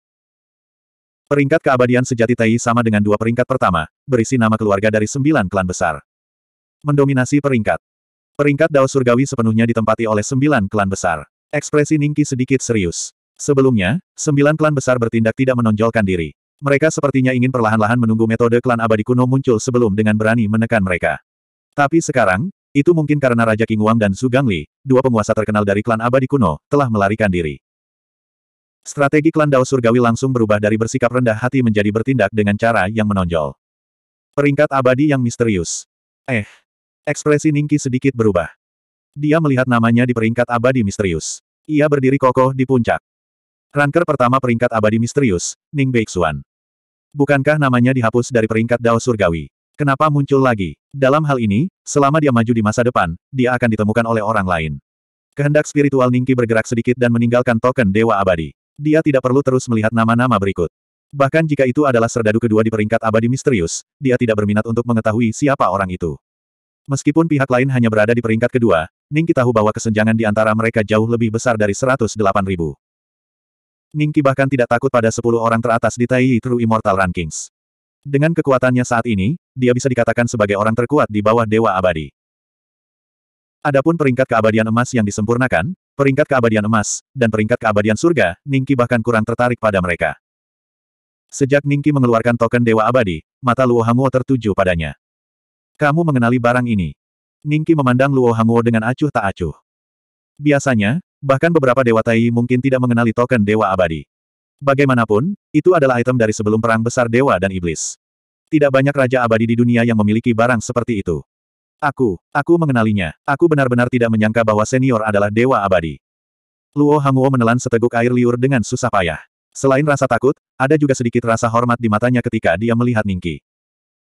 Peringkat keabadian sejati Tai sama dengan dua peringkat pertama, berisi nama keluarga dari sembilan klan besar. Mendominasi peringkat. Peringkat Dao Surgawi sepenuhnya ditempati oleh sembilan klan besar. Ekspresi Ningki sedikit serius. Sebelumnya, sembilan klan besar bertindak tidak menonjolkan diri. Mereka sepertinya ingin perlahan-lahan menunggu metode klan abadi kuno muncul sebelum dengan berani menekan mereka. Tapi sekarang, itu mungkin karena Raja King Wang dan Su Gangli, dua penguasa terkenal dari klan abadi kuno, telah melarikan diri. Strategi klan Dao Surgawi langsung berubah dari bersikap rendah hati menjadi bertindak dengan cara yang menonjol. Peringkat abadi yang misterius. Eh. Ekspresi Ningki sedikit berubah. Dia melihat namanya di peringkat abadi misterius. Ia berdiri kokoh di puncak. Ranker pertama peringkat abadi misterius, Ning Beixuan. Bukankah namanya dihapus dari peringkat Dao Surgawi? Kenapa muncul lagi? Dalam hal ini, selama dia maju di masa depan, dia akan ditemukan oleh orang lain. Kehendak spiritual Ningki bergerak sedikit dan meninggalkan token Dewa Abadi. Dia tidak perlu terus melihat nama-nama berikut. Bahkan jika itu adalah serdadu kedua di peringkat abadi misterius, dia tidak berminat untuk mengetahui siapa orang itu. Meskipun pihak lain hanya berada di peringkat kedua, Ningki tahu bahwa kesenjangan di antara mereka jauh lebih besar dari 108 ribu. Ningki bahkan tidak takut pada 10 orang teratas di Taiyi True Immortal Rankings. Dengan kekuatannya saat ini, dia bisa dikatakan sebagai orang terkuat di bawah Dewa Abadi. Adapun peringkat keabadian emas yang disempurnakan, peringkat keabadian emas, dan peringkat keabadian surga, Ningki bahkan kurang tertarik pada mereka. Sejak Ningki mengeluarkan token Dewa Abadi, mata Luo Hanguo tertuju padanya. Kamu mengenali barang ini. Ningki memandang Luo Hanguo dengan acuh tak acuh. Biasanya, bahkan beberapa Dewa Tai mungkin tidak mengenali token Dewa Abadi. Bagaimanapun, itu adalah item dari sebelum Perang Besar Dewa dan Iblis. Tidak banyak Raja Abadi di dunia yang memiliki barang seperti itu. Aku, aku mengenalinya. Aku benar-benar tidak menyangka bahwa senior adalah Dewa Abadi. Luo Hanguo menelan seteguk air liur dengan susah payah. Selain rasa takut, ada juga sedikit rasa hormat di matanya ketika dia melihat Ningki.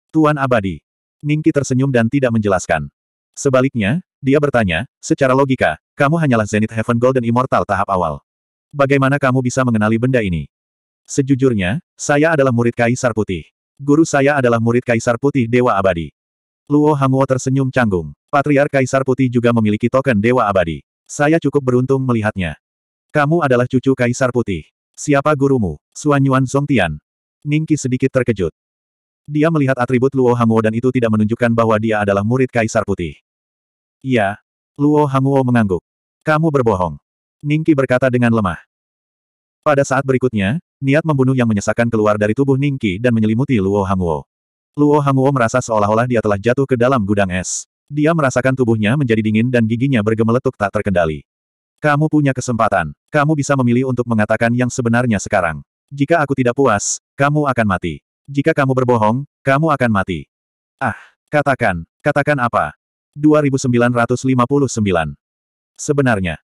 Tuan Abadi. Ningki tersenyum dan tidak menjelaskan. Sebaliknya, dia bertanya, secara logika, kamu hanyalah Zenith Heaven Golden Immortal tahap awal. Bagaimana kamu bisa mengenali benda ini? Sejujurnya, saya adalah murid Kaisar Putih. Guru saya adalah murid Kaisar Putih Dewa Abadi. Luo Hanguo tersenyum canggung. Patriar Kaisar Putih juga memiliki token Dewa Abadi. Saya cukup beruntung melihatnya. Kamu adalah cucu Kaisar Putih. Siapa gurumu? Suan Yuan Zongtian. Ningki sedikit terkejut. Dia melihat atribut Luo Hanguo dan itu tidak menunjukkan bahwa dia adalah murid Kaisar Putih. Iya. Luo Hanguo mengangguk. Kamu berbohong. Ningki berkata dengan lemah. Pada saat berikutnya, niat membunuh yang menyesakan keluar dari tubuh Ningki dan menyelimuti Luo Hangwo. Luo Hangwo merasa seolah-olah dia telah jatuh ke dalam gudang es. Dia merasakan tubuhnya menjadi dingin dan giginya bergemeletuk tak terkendali. Kamu punya kesempatan. Kamu bisa memilih untuk mengatakan yang sebenarnya sekarang. Jika aku tidak puas, kamu akan mati. Jika kamu berbohong, kamu akan mati. Ah, katakan, katakan apa? 2959. Sebenarnya,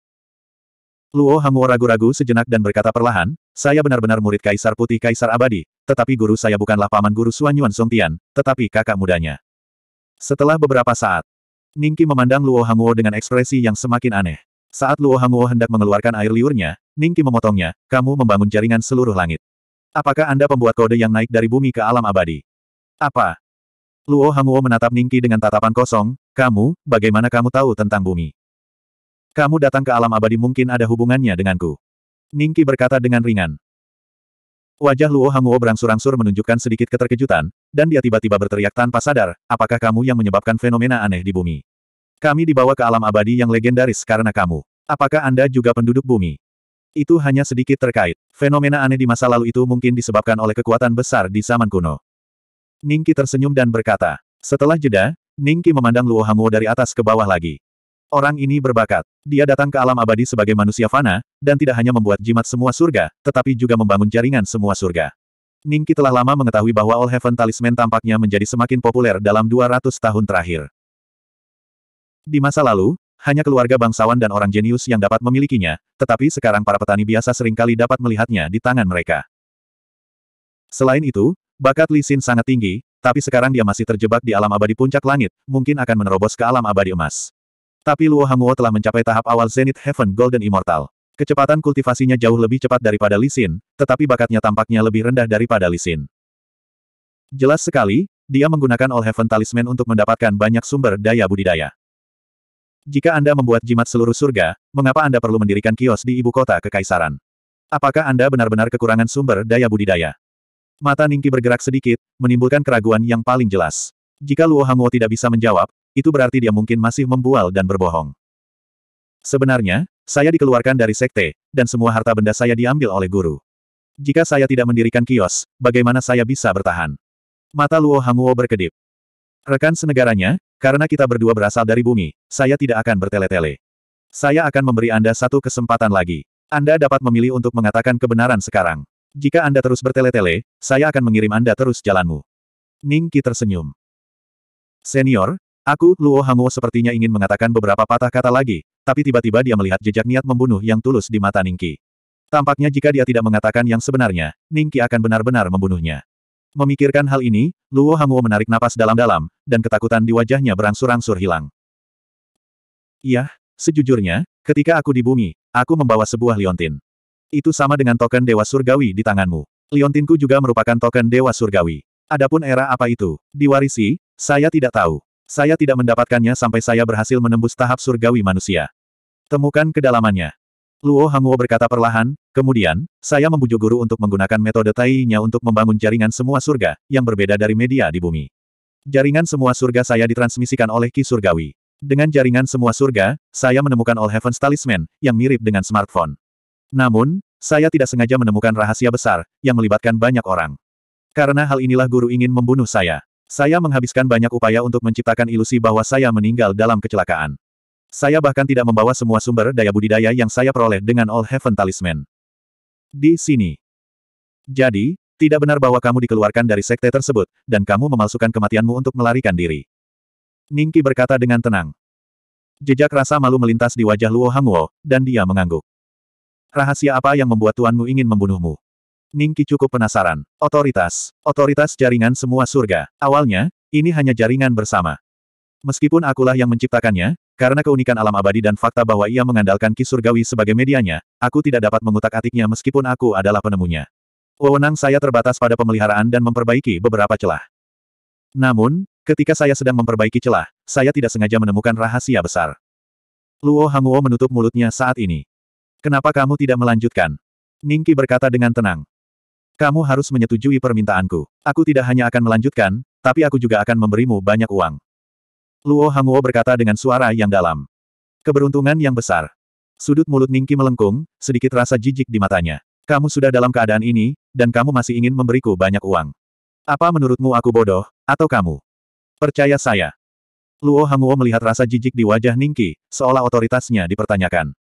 Luo Hanguo ragu-ragu sejenak dan berkata perlahan, saya benar-benar murid Kaisar Putih Kaisar Abadi, tetapi guru saya bukanlah paman guru Suanyuan Yuan Songtian, tetapi kakak mudanya. Setelah beberapa saat, Ningki memandang Luo Hanguo dengan ekspresi yang semakin aneh. Saat Luo Hanguo hendak mengeluarkan air liurnya, Ningki memotongnya, kamu membangun jaringan seluruh langit. Apakah Anda pembuat kode yang naik dari bumi ke alam abadi? Apa? Luo Hanguo menatap Ningki dengan tatapan kosong, kamu, bagaimana kamu tahu tentang bumi? Kamu datang ke alam abadi mungkin ada hubungannya denganku. Ningki berkata dengan ringan. Wajah Luo Hanguo berangsur-angsur menunjukkan sedikit keterkejutan, dan dia tiba-tiba berteriak tanpa sadar, apakah kamu yang menyebabkan fenomena aneh di bumi? Kami dibawa ke alam abadi yang legendaris karena kamu. Apakah Anda juga penduduk bumi? Itu hanya sedikit terkait. Fenomena aneh di masa lalu itu mungkin disebabkan oleh kekuatan besar di zaman kuno. Ningki tersenyum dan berkata. Setelah jeda, Ningki memandang Luo Hanguo dari atas ke bawah lagi. Orang ini berbakat. Dia datang ke alam abadi sebagai manusia fana, dan tidak hanya membuat jimat semua surga, tetapi juga membangun jaringan semua surga. Ningki telah lama mengetahui bahwa All Heaven Talisman tampaknya menjadi semakin populer dalam 200 tahun terakhir. Di masa lalu, hanya keluarga bangsawan dan orang jenius yang dapat memilikinya, tetapi sekarang para petani biasa seringkali dapat melihatnya di tangan mereka. Selain itu, bakat Li Xin sangat tinggi, tapi sekarang dia masih terjebak di alam abadi puncak langit, mungkin akan menerobos ke alam abadi emas. Tapi Luo Hanguo telah mencapai tahap awal Zenith Heaven Golden Immortal. Kecepatan kultivasinya jauh lebih cepat daripada Lisin, tetapi bakatnya tampaknya lebih rendah daripada Lisin. Jelas sekali, dia menggunakan All Heaven Talisman untuk mendapatkan banyak sumber daya budidaya. Jika Anda membuat jimat seluruh surga, mengapa Anda perlu mendirikan kios di ibu kota kekaisaran? Apakah Anda benar-benar kekurangan sumber daya budidaya? Mata Ningki bergerak sedikit, menimbulkan keraguan yang paling jelas. Jika Luo Hanguo tidak bisa menjawab, itu berarti dia mungkin masih membual dan berbohong. Sebenarnya, saya dikeluarkan dari sekte, dan semua harta benda saya diambil oleh guru. Jika saya tidak mendirikan kios, bagaimana saya bisa bertahan? Mata Luo Hanguo berkedip. Rekan senegaranya, karena kita berdua berasal dari bumi, saya tidak akan bertele-tele. Saya akan memberi Anda satu kesempatan lagi. Anda dapat memilih untuk mengatakan kebenaran sekarang. Jika Anda terus bertele-tele, saya akan mengirim Anda terus jalanmu. Ning Qi tersenyum. Senior, Aku, Luo Hanguo sepertinya ingin mengatakan beberapa patah kata lagi, tapi tiba-tiba dia melihat jejak niat membunuh yang tulus di mata Ningki. Tampaknya jika dia tidak mengatakan yang sebenarnya, Ningki akan benar-benar membunuhnya. Memikirkan hal ini, Luo Hanguo menarik napas dalam-dalam, dan ketakutan di wajahnya berangsur-angsur hilang. Iya, sejujurnya, ketika aku di bumi, aku membawa sebuah liontin. Itu sama dengan token Dewa Surgawi di tanganmu. Liontinku juga merupakan token Dewa Surgawi. Adapun era apa itu, diwarisi, saya tidak tahu. Saya tidak mendapatkannya sampai saya berhasil menembus tahap surgawi manusia. Temukan kedalamannya. Luo Hanguo berkata perlahan, kemudian, saya membujuk guru untuk menggunakan metode tai untuk membangun jaringan semua surga, yang berbeda dari media di bumi. Jaringan semua surga saya ditransmisikan oleh Ki Surgawi. Dengan jaringan semua surga, saya menemukan All Heaven's Talisman, yang mirip dengan smartphone. Namun, saya tidak sengaja menemukan rahasia besar, yang melibatkan banyak orang. Karena hal inilah guru ingin membunuh saya. Saya menghabiskan banyak upaya untuk menciptakan ilusi bahwa saya meninggal dalam kecelakaan. Saya bahkan tidak membawa semua sumber daya budidaya yang saya peroleh dengan All Heaven Talisman. Di sini. Jadi, tidak benar bahwa kamu dikeluarkan dari sekte tersebut, dan kamu memalsukan kematianmu untuk melarikan diri. Ningki berkata dengan tenang. Jejak rasa malu melintas di wajah Luo Hangwo, dan dia mengangguk. Rahasia apa yang membuat tuanmu ingin membunuhmu? Ningki cukup penasaran. Otoritas. Otoritas jaringan semua surga. Awalnya, ini hanya jaringan bersama. Meskipun akulah yang menciptakannya, karena keunikan alam abadi dan fakta bahwa ia mengandalkan Ki Surgawi sebagai medianya, aku tidak dapat mengutak-atiknya meskipun aku adalah penemunya. Wewenang saya terbatas pada pemeliharaan dan memperbaiki beberapa celah. Namun, ketika saya sedang memperbaiki celah, saya tidak sengaja menemukan rahasia besar. Luo Hanguo menutup mulutnya saat ini. Kenapa kamu tidak melanjutkan? Ningki berkata dengan tenang. Kamu harus menyetujui permintaanku. Aku tidak hanya akan melanjutkan, tapi aku juga akan memberimu banyak uang. Luo Hanguo berkata dengan suara yang dalam. Keberuntungan yang besar. Sudut mulut Ningki melengkung, sedikit rasa jijik di matanya. Kamu sudah dalam keadaan ini, dan kamu masih ingin memberiku banyak uang. Apa menurutmu aku bodoh, atau kamu? Percaya saya. Luo Hanguo melihat rasa jijik di wajah Ningki, seolah otoritasnya dipertanyakan.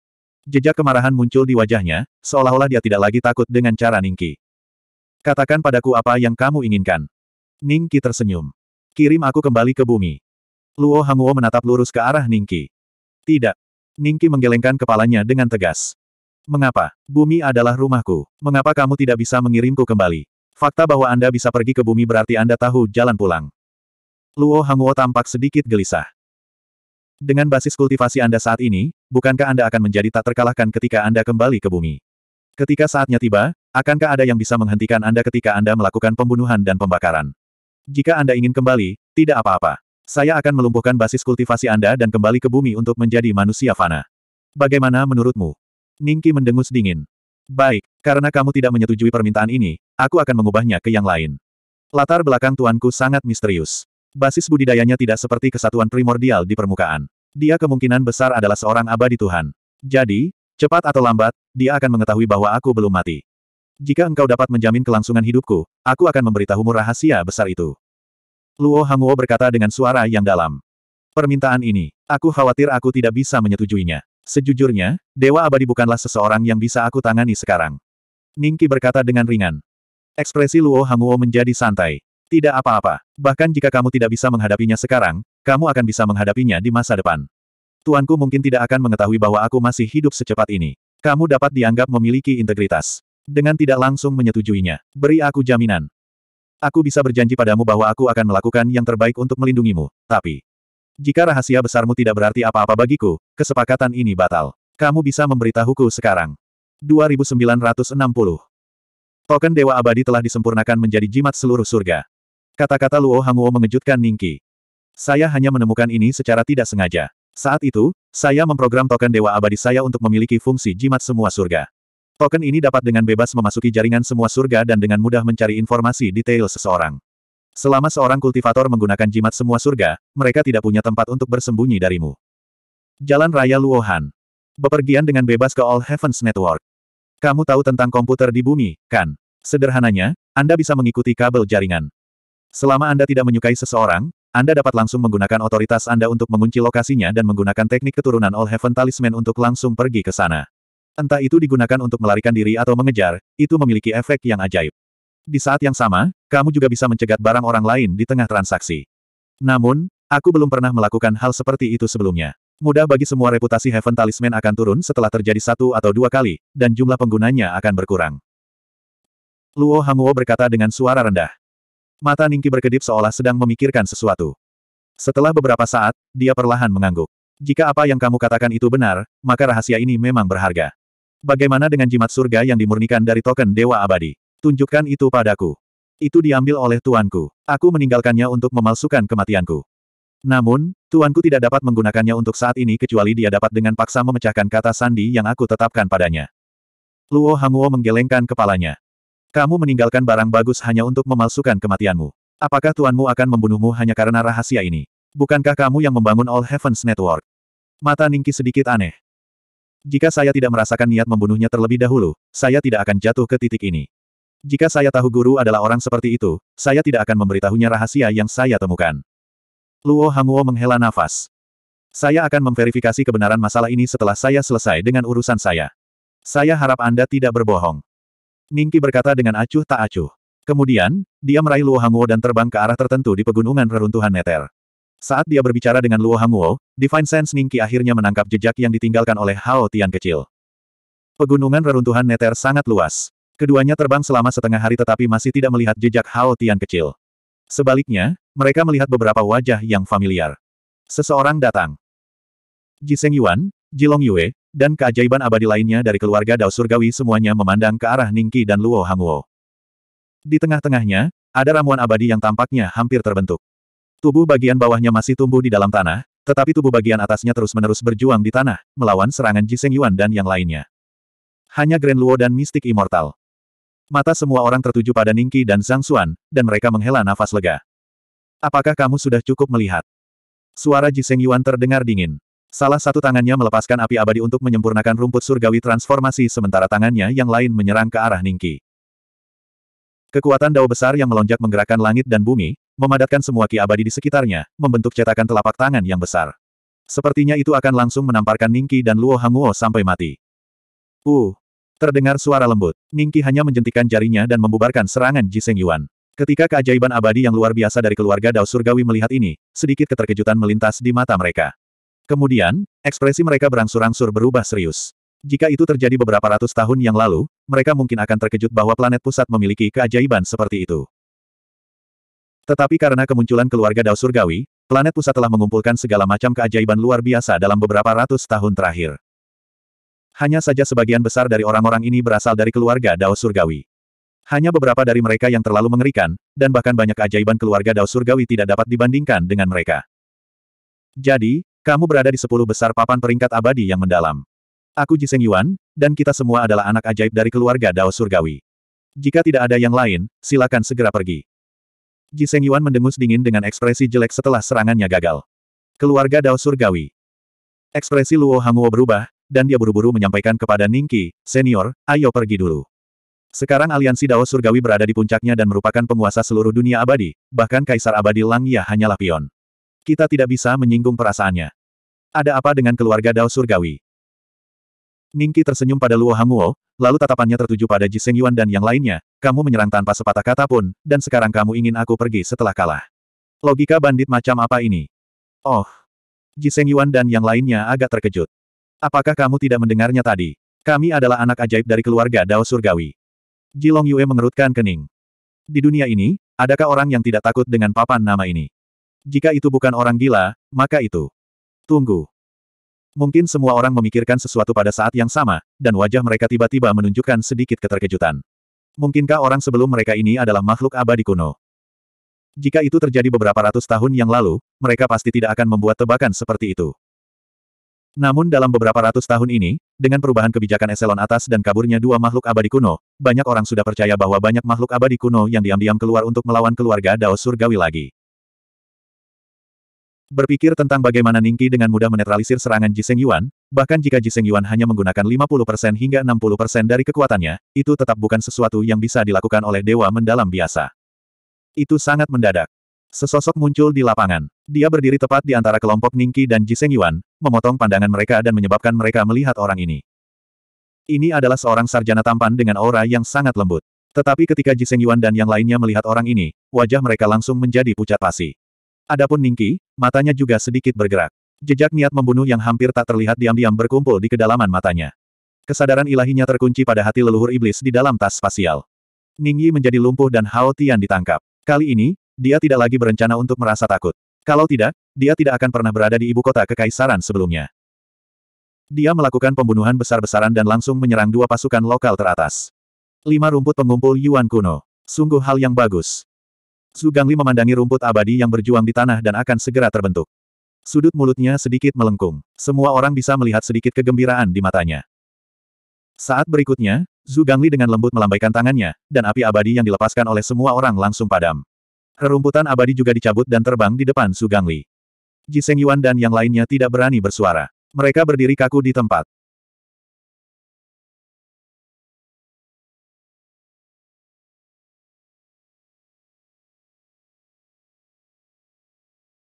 Jejak kemarahan muncul di wajahnya, seolah-olah dia tidak lagi takut dengan cara Ningki. Katakan padaku apa yang kamu inginkan. Ning Qi tersenyum. Kirim aku kembali ke bumi. Luo Hanguo menatap lurus ke arah Ning Qi. Tidak. Ning Qi menggelengkan kepalanya dengan tegas. Mengapa? Bumi adalah rumahku. Mengapa kamu tidak bisa mengirimku kembali? Fakta bahwa Anda bisa pergi ke bumi berarti Anda tahu jalan pulang. Luo Hanguo tampak sedikit gelisah. Dengan basis kultivasi Anda saat ini, bukankah Anda akan menjadi tak terkalahkan ketika Anda kembali ke bumi? Ketika saatnya tiba, Akankah ada yang bisa menghentikan Anda ketika Anda melakukan pembunuhan dan pembakaran? Jika Anda ingin kembali, tidak apa-apa. Saya akan melumpuhkan basis kultivasi Anda dan kembali ke bumi untuk menjadi manusia fana. Bagaimana menurutmu? Ningki mendengus dingin. Baik, karena kamu tidak menyetujui permintaan ini, aku akan mengubahnya ke yang lain. Latar belakang tuanku sangat misterius. Basis budidayanya tidak seperti kesatuan primordial di permukaan. Dia kemungkinan besar adalah seorang abadi Tuhan. Jadi, cepat atau lambat, dia akan mengetahui bahwa aku belum mati. Jika engkau dapat menjamin kelangsungan hidupku, aku akan memberitahumu rahasia besar itu. Luo Hanguo berkata dengan suara yang dalam. Permintaan ini, aku khawatir aku tidak bisa menyetujuinya. Sejujurnya, Dewa Abadi bukanlah seseorang yang bisa aku tangani sekarang. Ningki berkata dengan ringan. Ekspresi Luo Hanguo menjadi santai. Tidak apa-apa. Bahkan jika kamu tidak bisa menghadapinya sekarang, kamu akan bisa menghadapinya di masa depan. Tuanku mungkin tidak akan mengetahui bahwa aku masih hidup secepat ini. Kamu dapat dianggap memiliki integritas dengan tidak langsung menyetujuinya. Beri aku jaminan. Aku bisa berjanji padamu bahwa aku akan melakukan yang terbaik untuk melindungimu, tapi... Jika rahasia besarmu tidak berarti apa-apa bagiku, kesepakatan ini batal. Kamu bisa memberitahuku sekarang. 2960 Token Dewa Abadi telah disempurnakan menjadi jimat seluruh surga. Kata-kata Luo Hanguo mengejutkan Ningki. Saya hanya menemukan ini secara tidak sengaja. Saat itu, saya memprogram token Dewa Abadi saya untuk memiliki fungsi jimat semua surga. Token ini dapat dengan bebas memasuki jaringan semua surga dan dengan mudah mencari informasi detail seseorang. Selama seorang kultivator menggunakan jimat semua surga, mereka tidak punya tempat untuk bersembunyi darimu. Jalan Raya Luohan. Bepergian dengan bebas ke All Heavens Network. Kamu tahu tentang komputer di bumi, kan? Sederhananya, Anda bisa mengikuti kabel jaringan. Selama Anda tidak menyukai seseorang, Anda dapat langsung menggunakan otoritas Anda untuk mengunci lokasinya dan menggunakan teknik keturunan All Heaven Talisman untuk langsung pergi ke sana. Entah itu digunakan untuk melarikan diri atau mengejar, itu memiliki efek yang ajaib. Di saat yang sama, kamu juga bisa mencegat barang orang lain di tengah transaksi. Namun, aku belum pernah melakukan hal seperti itu sebelumnya. Mudah bagi semua reputasi Heaven Talisman akan turun setelah terjadi satu atau dua kali, dan jumlah penggunanya akan berkurang. Luo Hanguo berkata dengan suara rendah. Mata Ningki berkedip seolah sedang memikirkan sesuatu. Setelah beberapa saat, dia perlahan mengangguk. Jika apa yang kamu katakan itu benar, maka rahasia ini memang berharga. Bagaimana dengan jimat surga yang dimurnikan dari token Dewa Abadi? Tunjukkan itu padaku. Itu diambil oleh tuanku. Aku meninggalkannya untuk memalsukan kematianku. Namun, tuanku tidak dapat menggunakannya untuk saat ini kecuali dia dapat dengan paksa memecahkan kata sandi yang aku tetapkan padanya. Luo Hanguo menggelengkan kepalanya. Kamu meninggalkan barang bagus hanya untuk memalsukan kematianmu. Apakah tuanmu akan membunuhmu hanya karena rahasia ini? Bukankah kamu yang membangun All Heavens Network? Mata Ningki sedikit aneh. Jika saya tidak merasakan niat membunuhnya terlebih dahulu, saya tidak akan jatuh ke titik ini. Jika saya tahu guru adalah orang seperti itu, saya tidak akan memberitahunya rahasia yang saya temukan. Luo Hanguo menghela nafas. Saya akan memverifikasi kebenaran masalah ini setelah saya selesai dengan urusan saya. Saya harap Anda tidak berbohong. Ningki berkata dengan acuh tak acuh. Kemudian, dia meraih Luo Hanguo dan terbang ke arah tertentu di pegunungan reruntuhan Neter. Saat dia berbicara dengan Luo Hanguo, Divine Sense Ningqi akhirnya menangkap jejak yang ditinggalkan oleh Hao Tian kecil. Pegunungan reruntuhan Neter sangat luas. Keduanya terbang selama setengah hari tetapi masih tidak melihat jejak Hao Tian kecil. Sebaliknya, mereka melihat beberapa wajah yang familiar. Seseorang datang. Jiseng Yuan, Jilong Yue, dan keajaiban abadi lainnya dari keluarga Dao Surgawi semuanya memandang ke arah Ningqi dan Luo Hanguo. Di tengah-tengahnya, ada ramuan abadi yang tampaknya hampir terbentuk. Tubuh bagian bawahnya masih tumbuh di dalam tanah, tetapi tubuh bagian atasnya terus-menerus berjuang di tanah, melawan serangan Jiseng Yuan dan yang lainnya. Hanya Grand Luo dan Mystic Immortal. Mata semua orang tertuju pada Ningki dan Zhang Xuan, dan mereka menghela nafas lega. Apakah kamu sudah cukup melihat? Suara Jiseng Yuan terdengar dingin. Salah satu tangannya melepaskan api abadi untuk menyempurnakan rumput surgawi transformasi sementara tangannya yang lain menyerang ke arah Ningki. Kekuatan dao besar yang melonjak menggerakkan langit dan bumi, memadatkan semua ki abadi di sekitarnya, membentuk cetakan telapak tangan yang besar. Sepertinya itu akan langsung menamparkan Ningki dan Luo Hanguo sampai mati. Uh! Terdengar suara lembut. Ningki hanya menjentikan jarinya dan membubarkan serangan Jiseng Yuan. Ketika keajaiban abadi yang luar biasa dari keluarga Dao Surgawi melihat ini, sedikit keterkejutan melintas di mata mereka. Kemudian, ekspresi mereka berangsur-angsur berubah serius. Jika itu terjadi beberapa ratus tahun yang lalu, mereka mungkin akan terkejut bahwa planet pusat memiliki keajaiban seperti itu. Tetapi karena kemunculan keluarga Dao Surgawi, planet pusat telah mengumpulkan segala macam keajaiban luar biasa dalam beberapa ratus tahun terakhir. Hanya saja sebagian besar dari orang-orang ini berasal dari keluarga Dao Surgawi. Hanya beberapa dari mereka yang terlalu mengerikan, dan bahkan banyak keajaiban keluarga Dao Surgawi tidak dapat dibandingkan dengan mereka. Jadi, kamu berada di sepuluh besar papan peringkat abadi yang mendalam. Aku Jiseng Yuan, dan kita semua adalah anak ajaib dari keluarga Dao Surgawi. Jika tidak ada yang lain, silakan segera pergi. Jiseng Yuan mendengus dingin dengan ekspresi jelek setelah serangannya gagal. Keluarga Dao Surgawi. Ekspresi Luo Hanguo berubah, dan dia buru-buru menyampaikan kepada Ningki, senior, ayo pergi dulu. Sekarang aliansi Dao Surgawi berada di puncaknya dan merupakan penguasa seluruh dunia abadi, bahkan Kaisar Abadi Lang Ya hanyalah pion. Kita tidak bisa menyinggung perasaannya. Ada apa dengan keluarga Dao Surgawi? Ningki tersenyum pada Luo Hanguo, lalu tatapannya tertuju pada Ji Seng Yuan dan yang lainnya, kamu menyerang tanpa sepatah kata pun, dan sekarang kamu ingin aku pergi setelah kalah. Logika bandit macam apa ini? Oh. Ji Seng Yuan dan yang lainnya agak terkejut. Apakah kamu tidak mendengarnya tadi? Kami adalah anak ajaib dari keluarga Dao Surgawi. Ji Long Yue mengerutkan kening. Di dunia ini, adakah orang yang tidak takut dengan papan nama ini? Jika itu bukan orang gila, maka itu. Tunggu. Mungkin semua orang memikirkan sesuatu pada saat yang sama, dan wajah mereka tiba-tiba menunjukkan sedikit keterkejutan. Mungkinkah orang sebelum mereka ini adalah makhluk abadi kuno? Jika itu terjadi beberapa ratus tahun yang lalu, mereka pasti tidak akan membuat tebakan seperti itu. Namun dalam beberapa ratus tahun ini, dengan perubahan kebijakan eselon atas dan kaburnya dua makhluk abadi kuno, banyak orang sudah percaya bahwa banyak makhluk abadi kuno yang diam-diam keluar untuk melawan keluarga Dao Surgawi lagi. Berpikir tentang bagaimana Ningqi dengan mudah menetralisir serangan Jiseng Yuan, bahkan jika Jiseng Yuan hanya menggunakan 50% hingga 60% dari kekuatannya, itu tetap bukan sesuatu yang bisa dilakukan oleh Dewa Mendalam biasa. Itu sangat mendadak. Sesosok muncul di lapangan. Dia berdiri tepat di antara kelompok Ningqi dan Jiseng Yuan, memotong pandangan mereka dan menyebabkan mereka melihat orang ini. Ini adalah seorang sarjana tampan dengan aura yang sangat lembut. Tetapi ketika Jiseng Yuan dan yang lainnya melihat orang ini, wajah mereka langsung menjadi pucat pasi. Adapun Ningki, matanya juga sedikit bergerak. Jejak niat membunuh yang hampir tak terlihat diam-diam berkumpul di kedalaman matanya. Kesadaran ilahinya terkunci pada hati leluhur iblis di dalam tas spasial. Ningyi menjadi lumpuh dan Hao Tian ditangkap. Kali ini, dia tidak lagi berencana untuk merasa takut. Kalau tidak, dia tidak akan pernah berada di ibu kota kekaisaran sebelumnya. Dia melakukan pembunuhan besar-besaran dan langsung menyerang dua pasukan lokal teratas. Lima rumput pengumpul Yuan kuno. Sungguh hal yang bagus. Su Gangli memandangi rumput abadi yang berjuang di tanah dan akan segera terbentuk. Sudut mulutnya sedikit melengkung. Semua orang bisa melihat sedikit kegembiraan di matanya. Saat berikutnya, Zhu Gangli dengan lembut melambaikan tangannya, dan api abadi yang dilepaskan oleh semua orang langsung padam. Rerumputan abadi juga dicabut dan terbang di depan Zhu Gangli. Ji Seng Yuan dan yang lainnya tidak berani bersuara. Mereka berdiri kaku di tempat.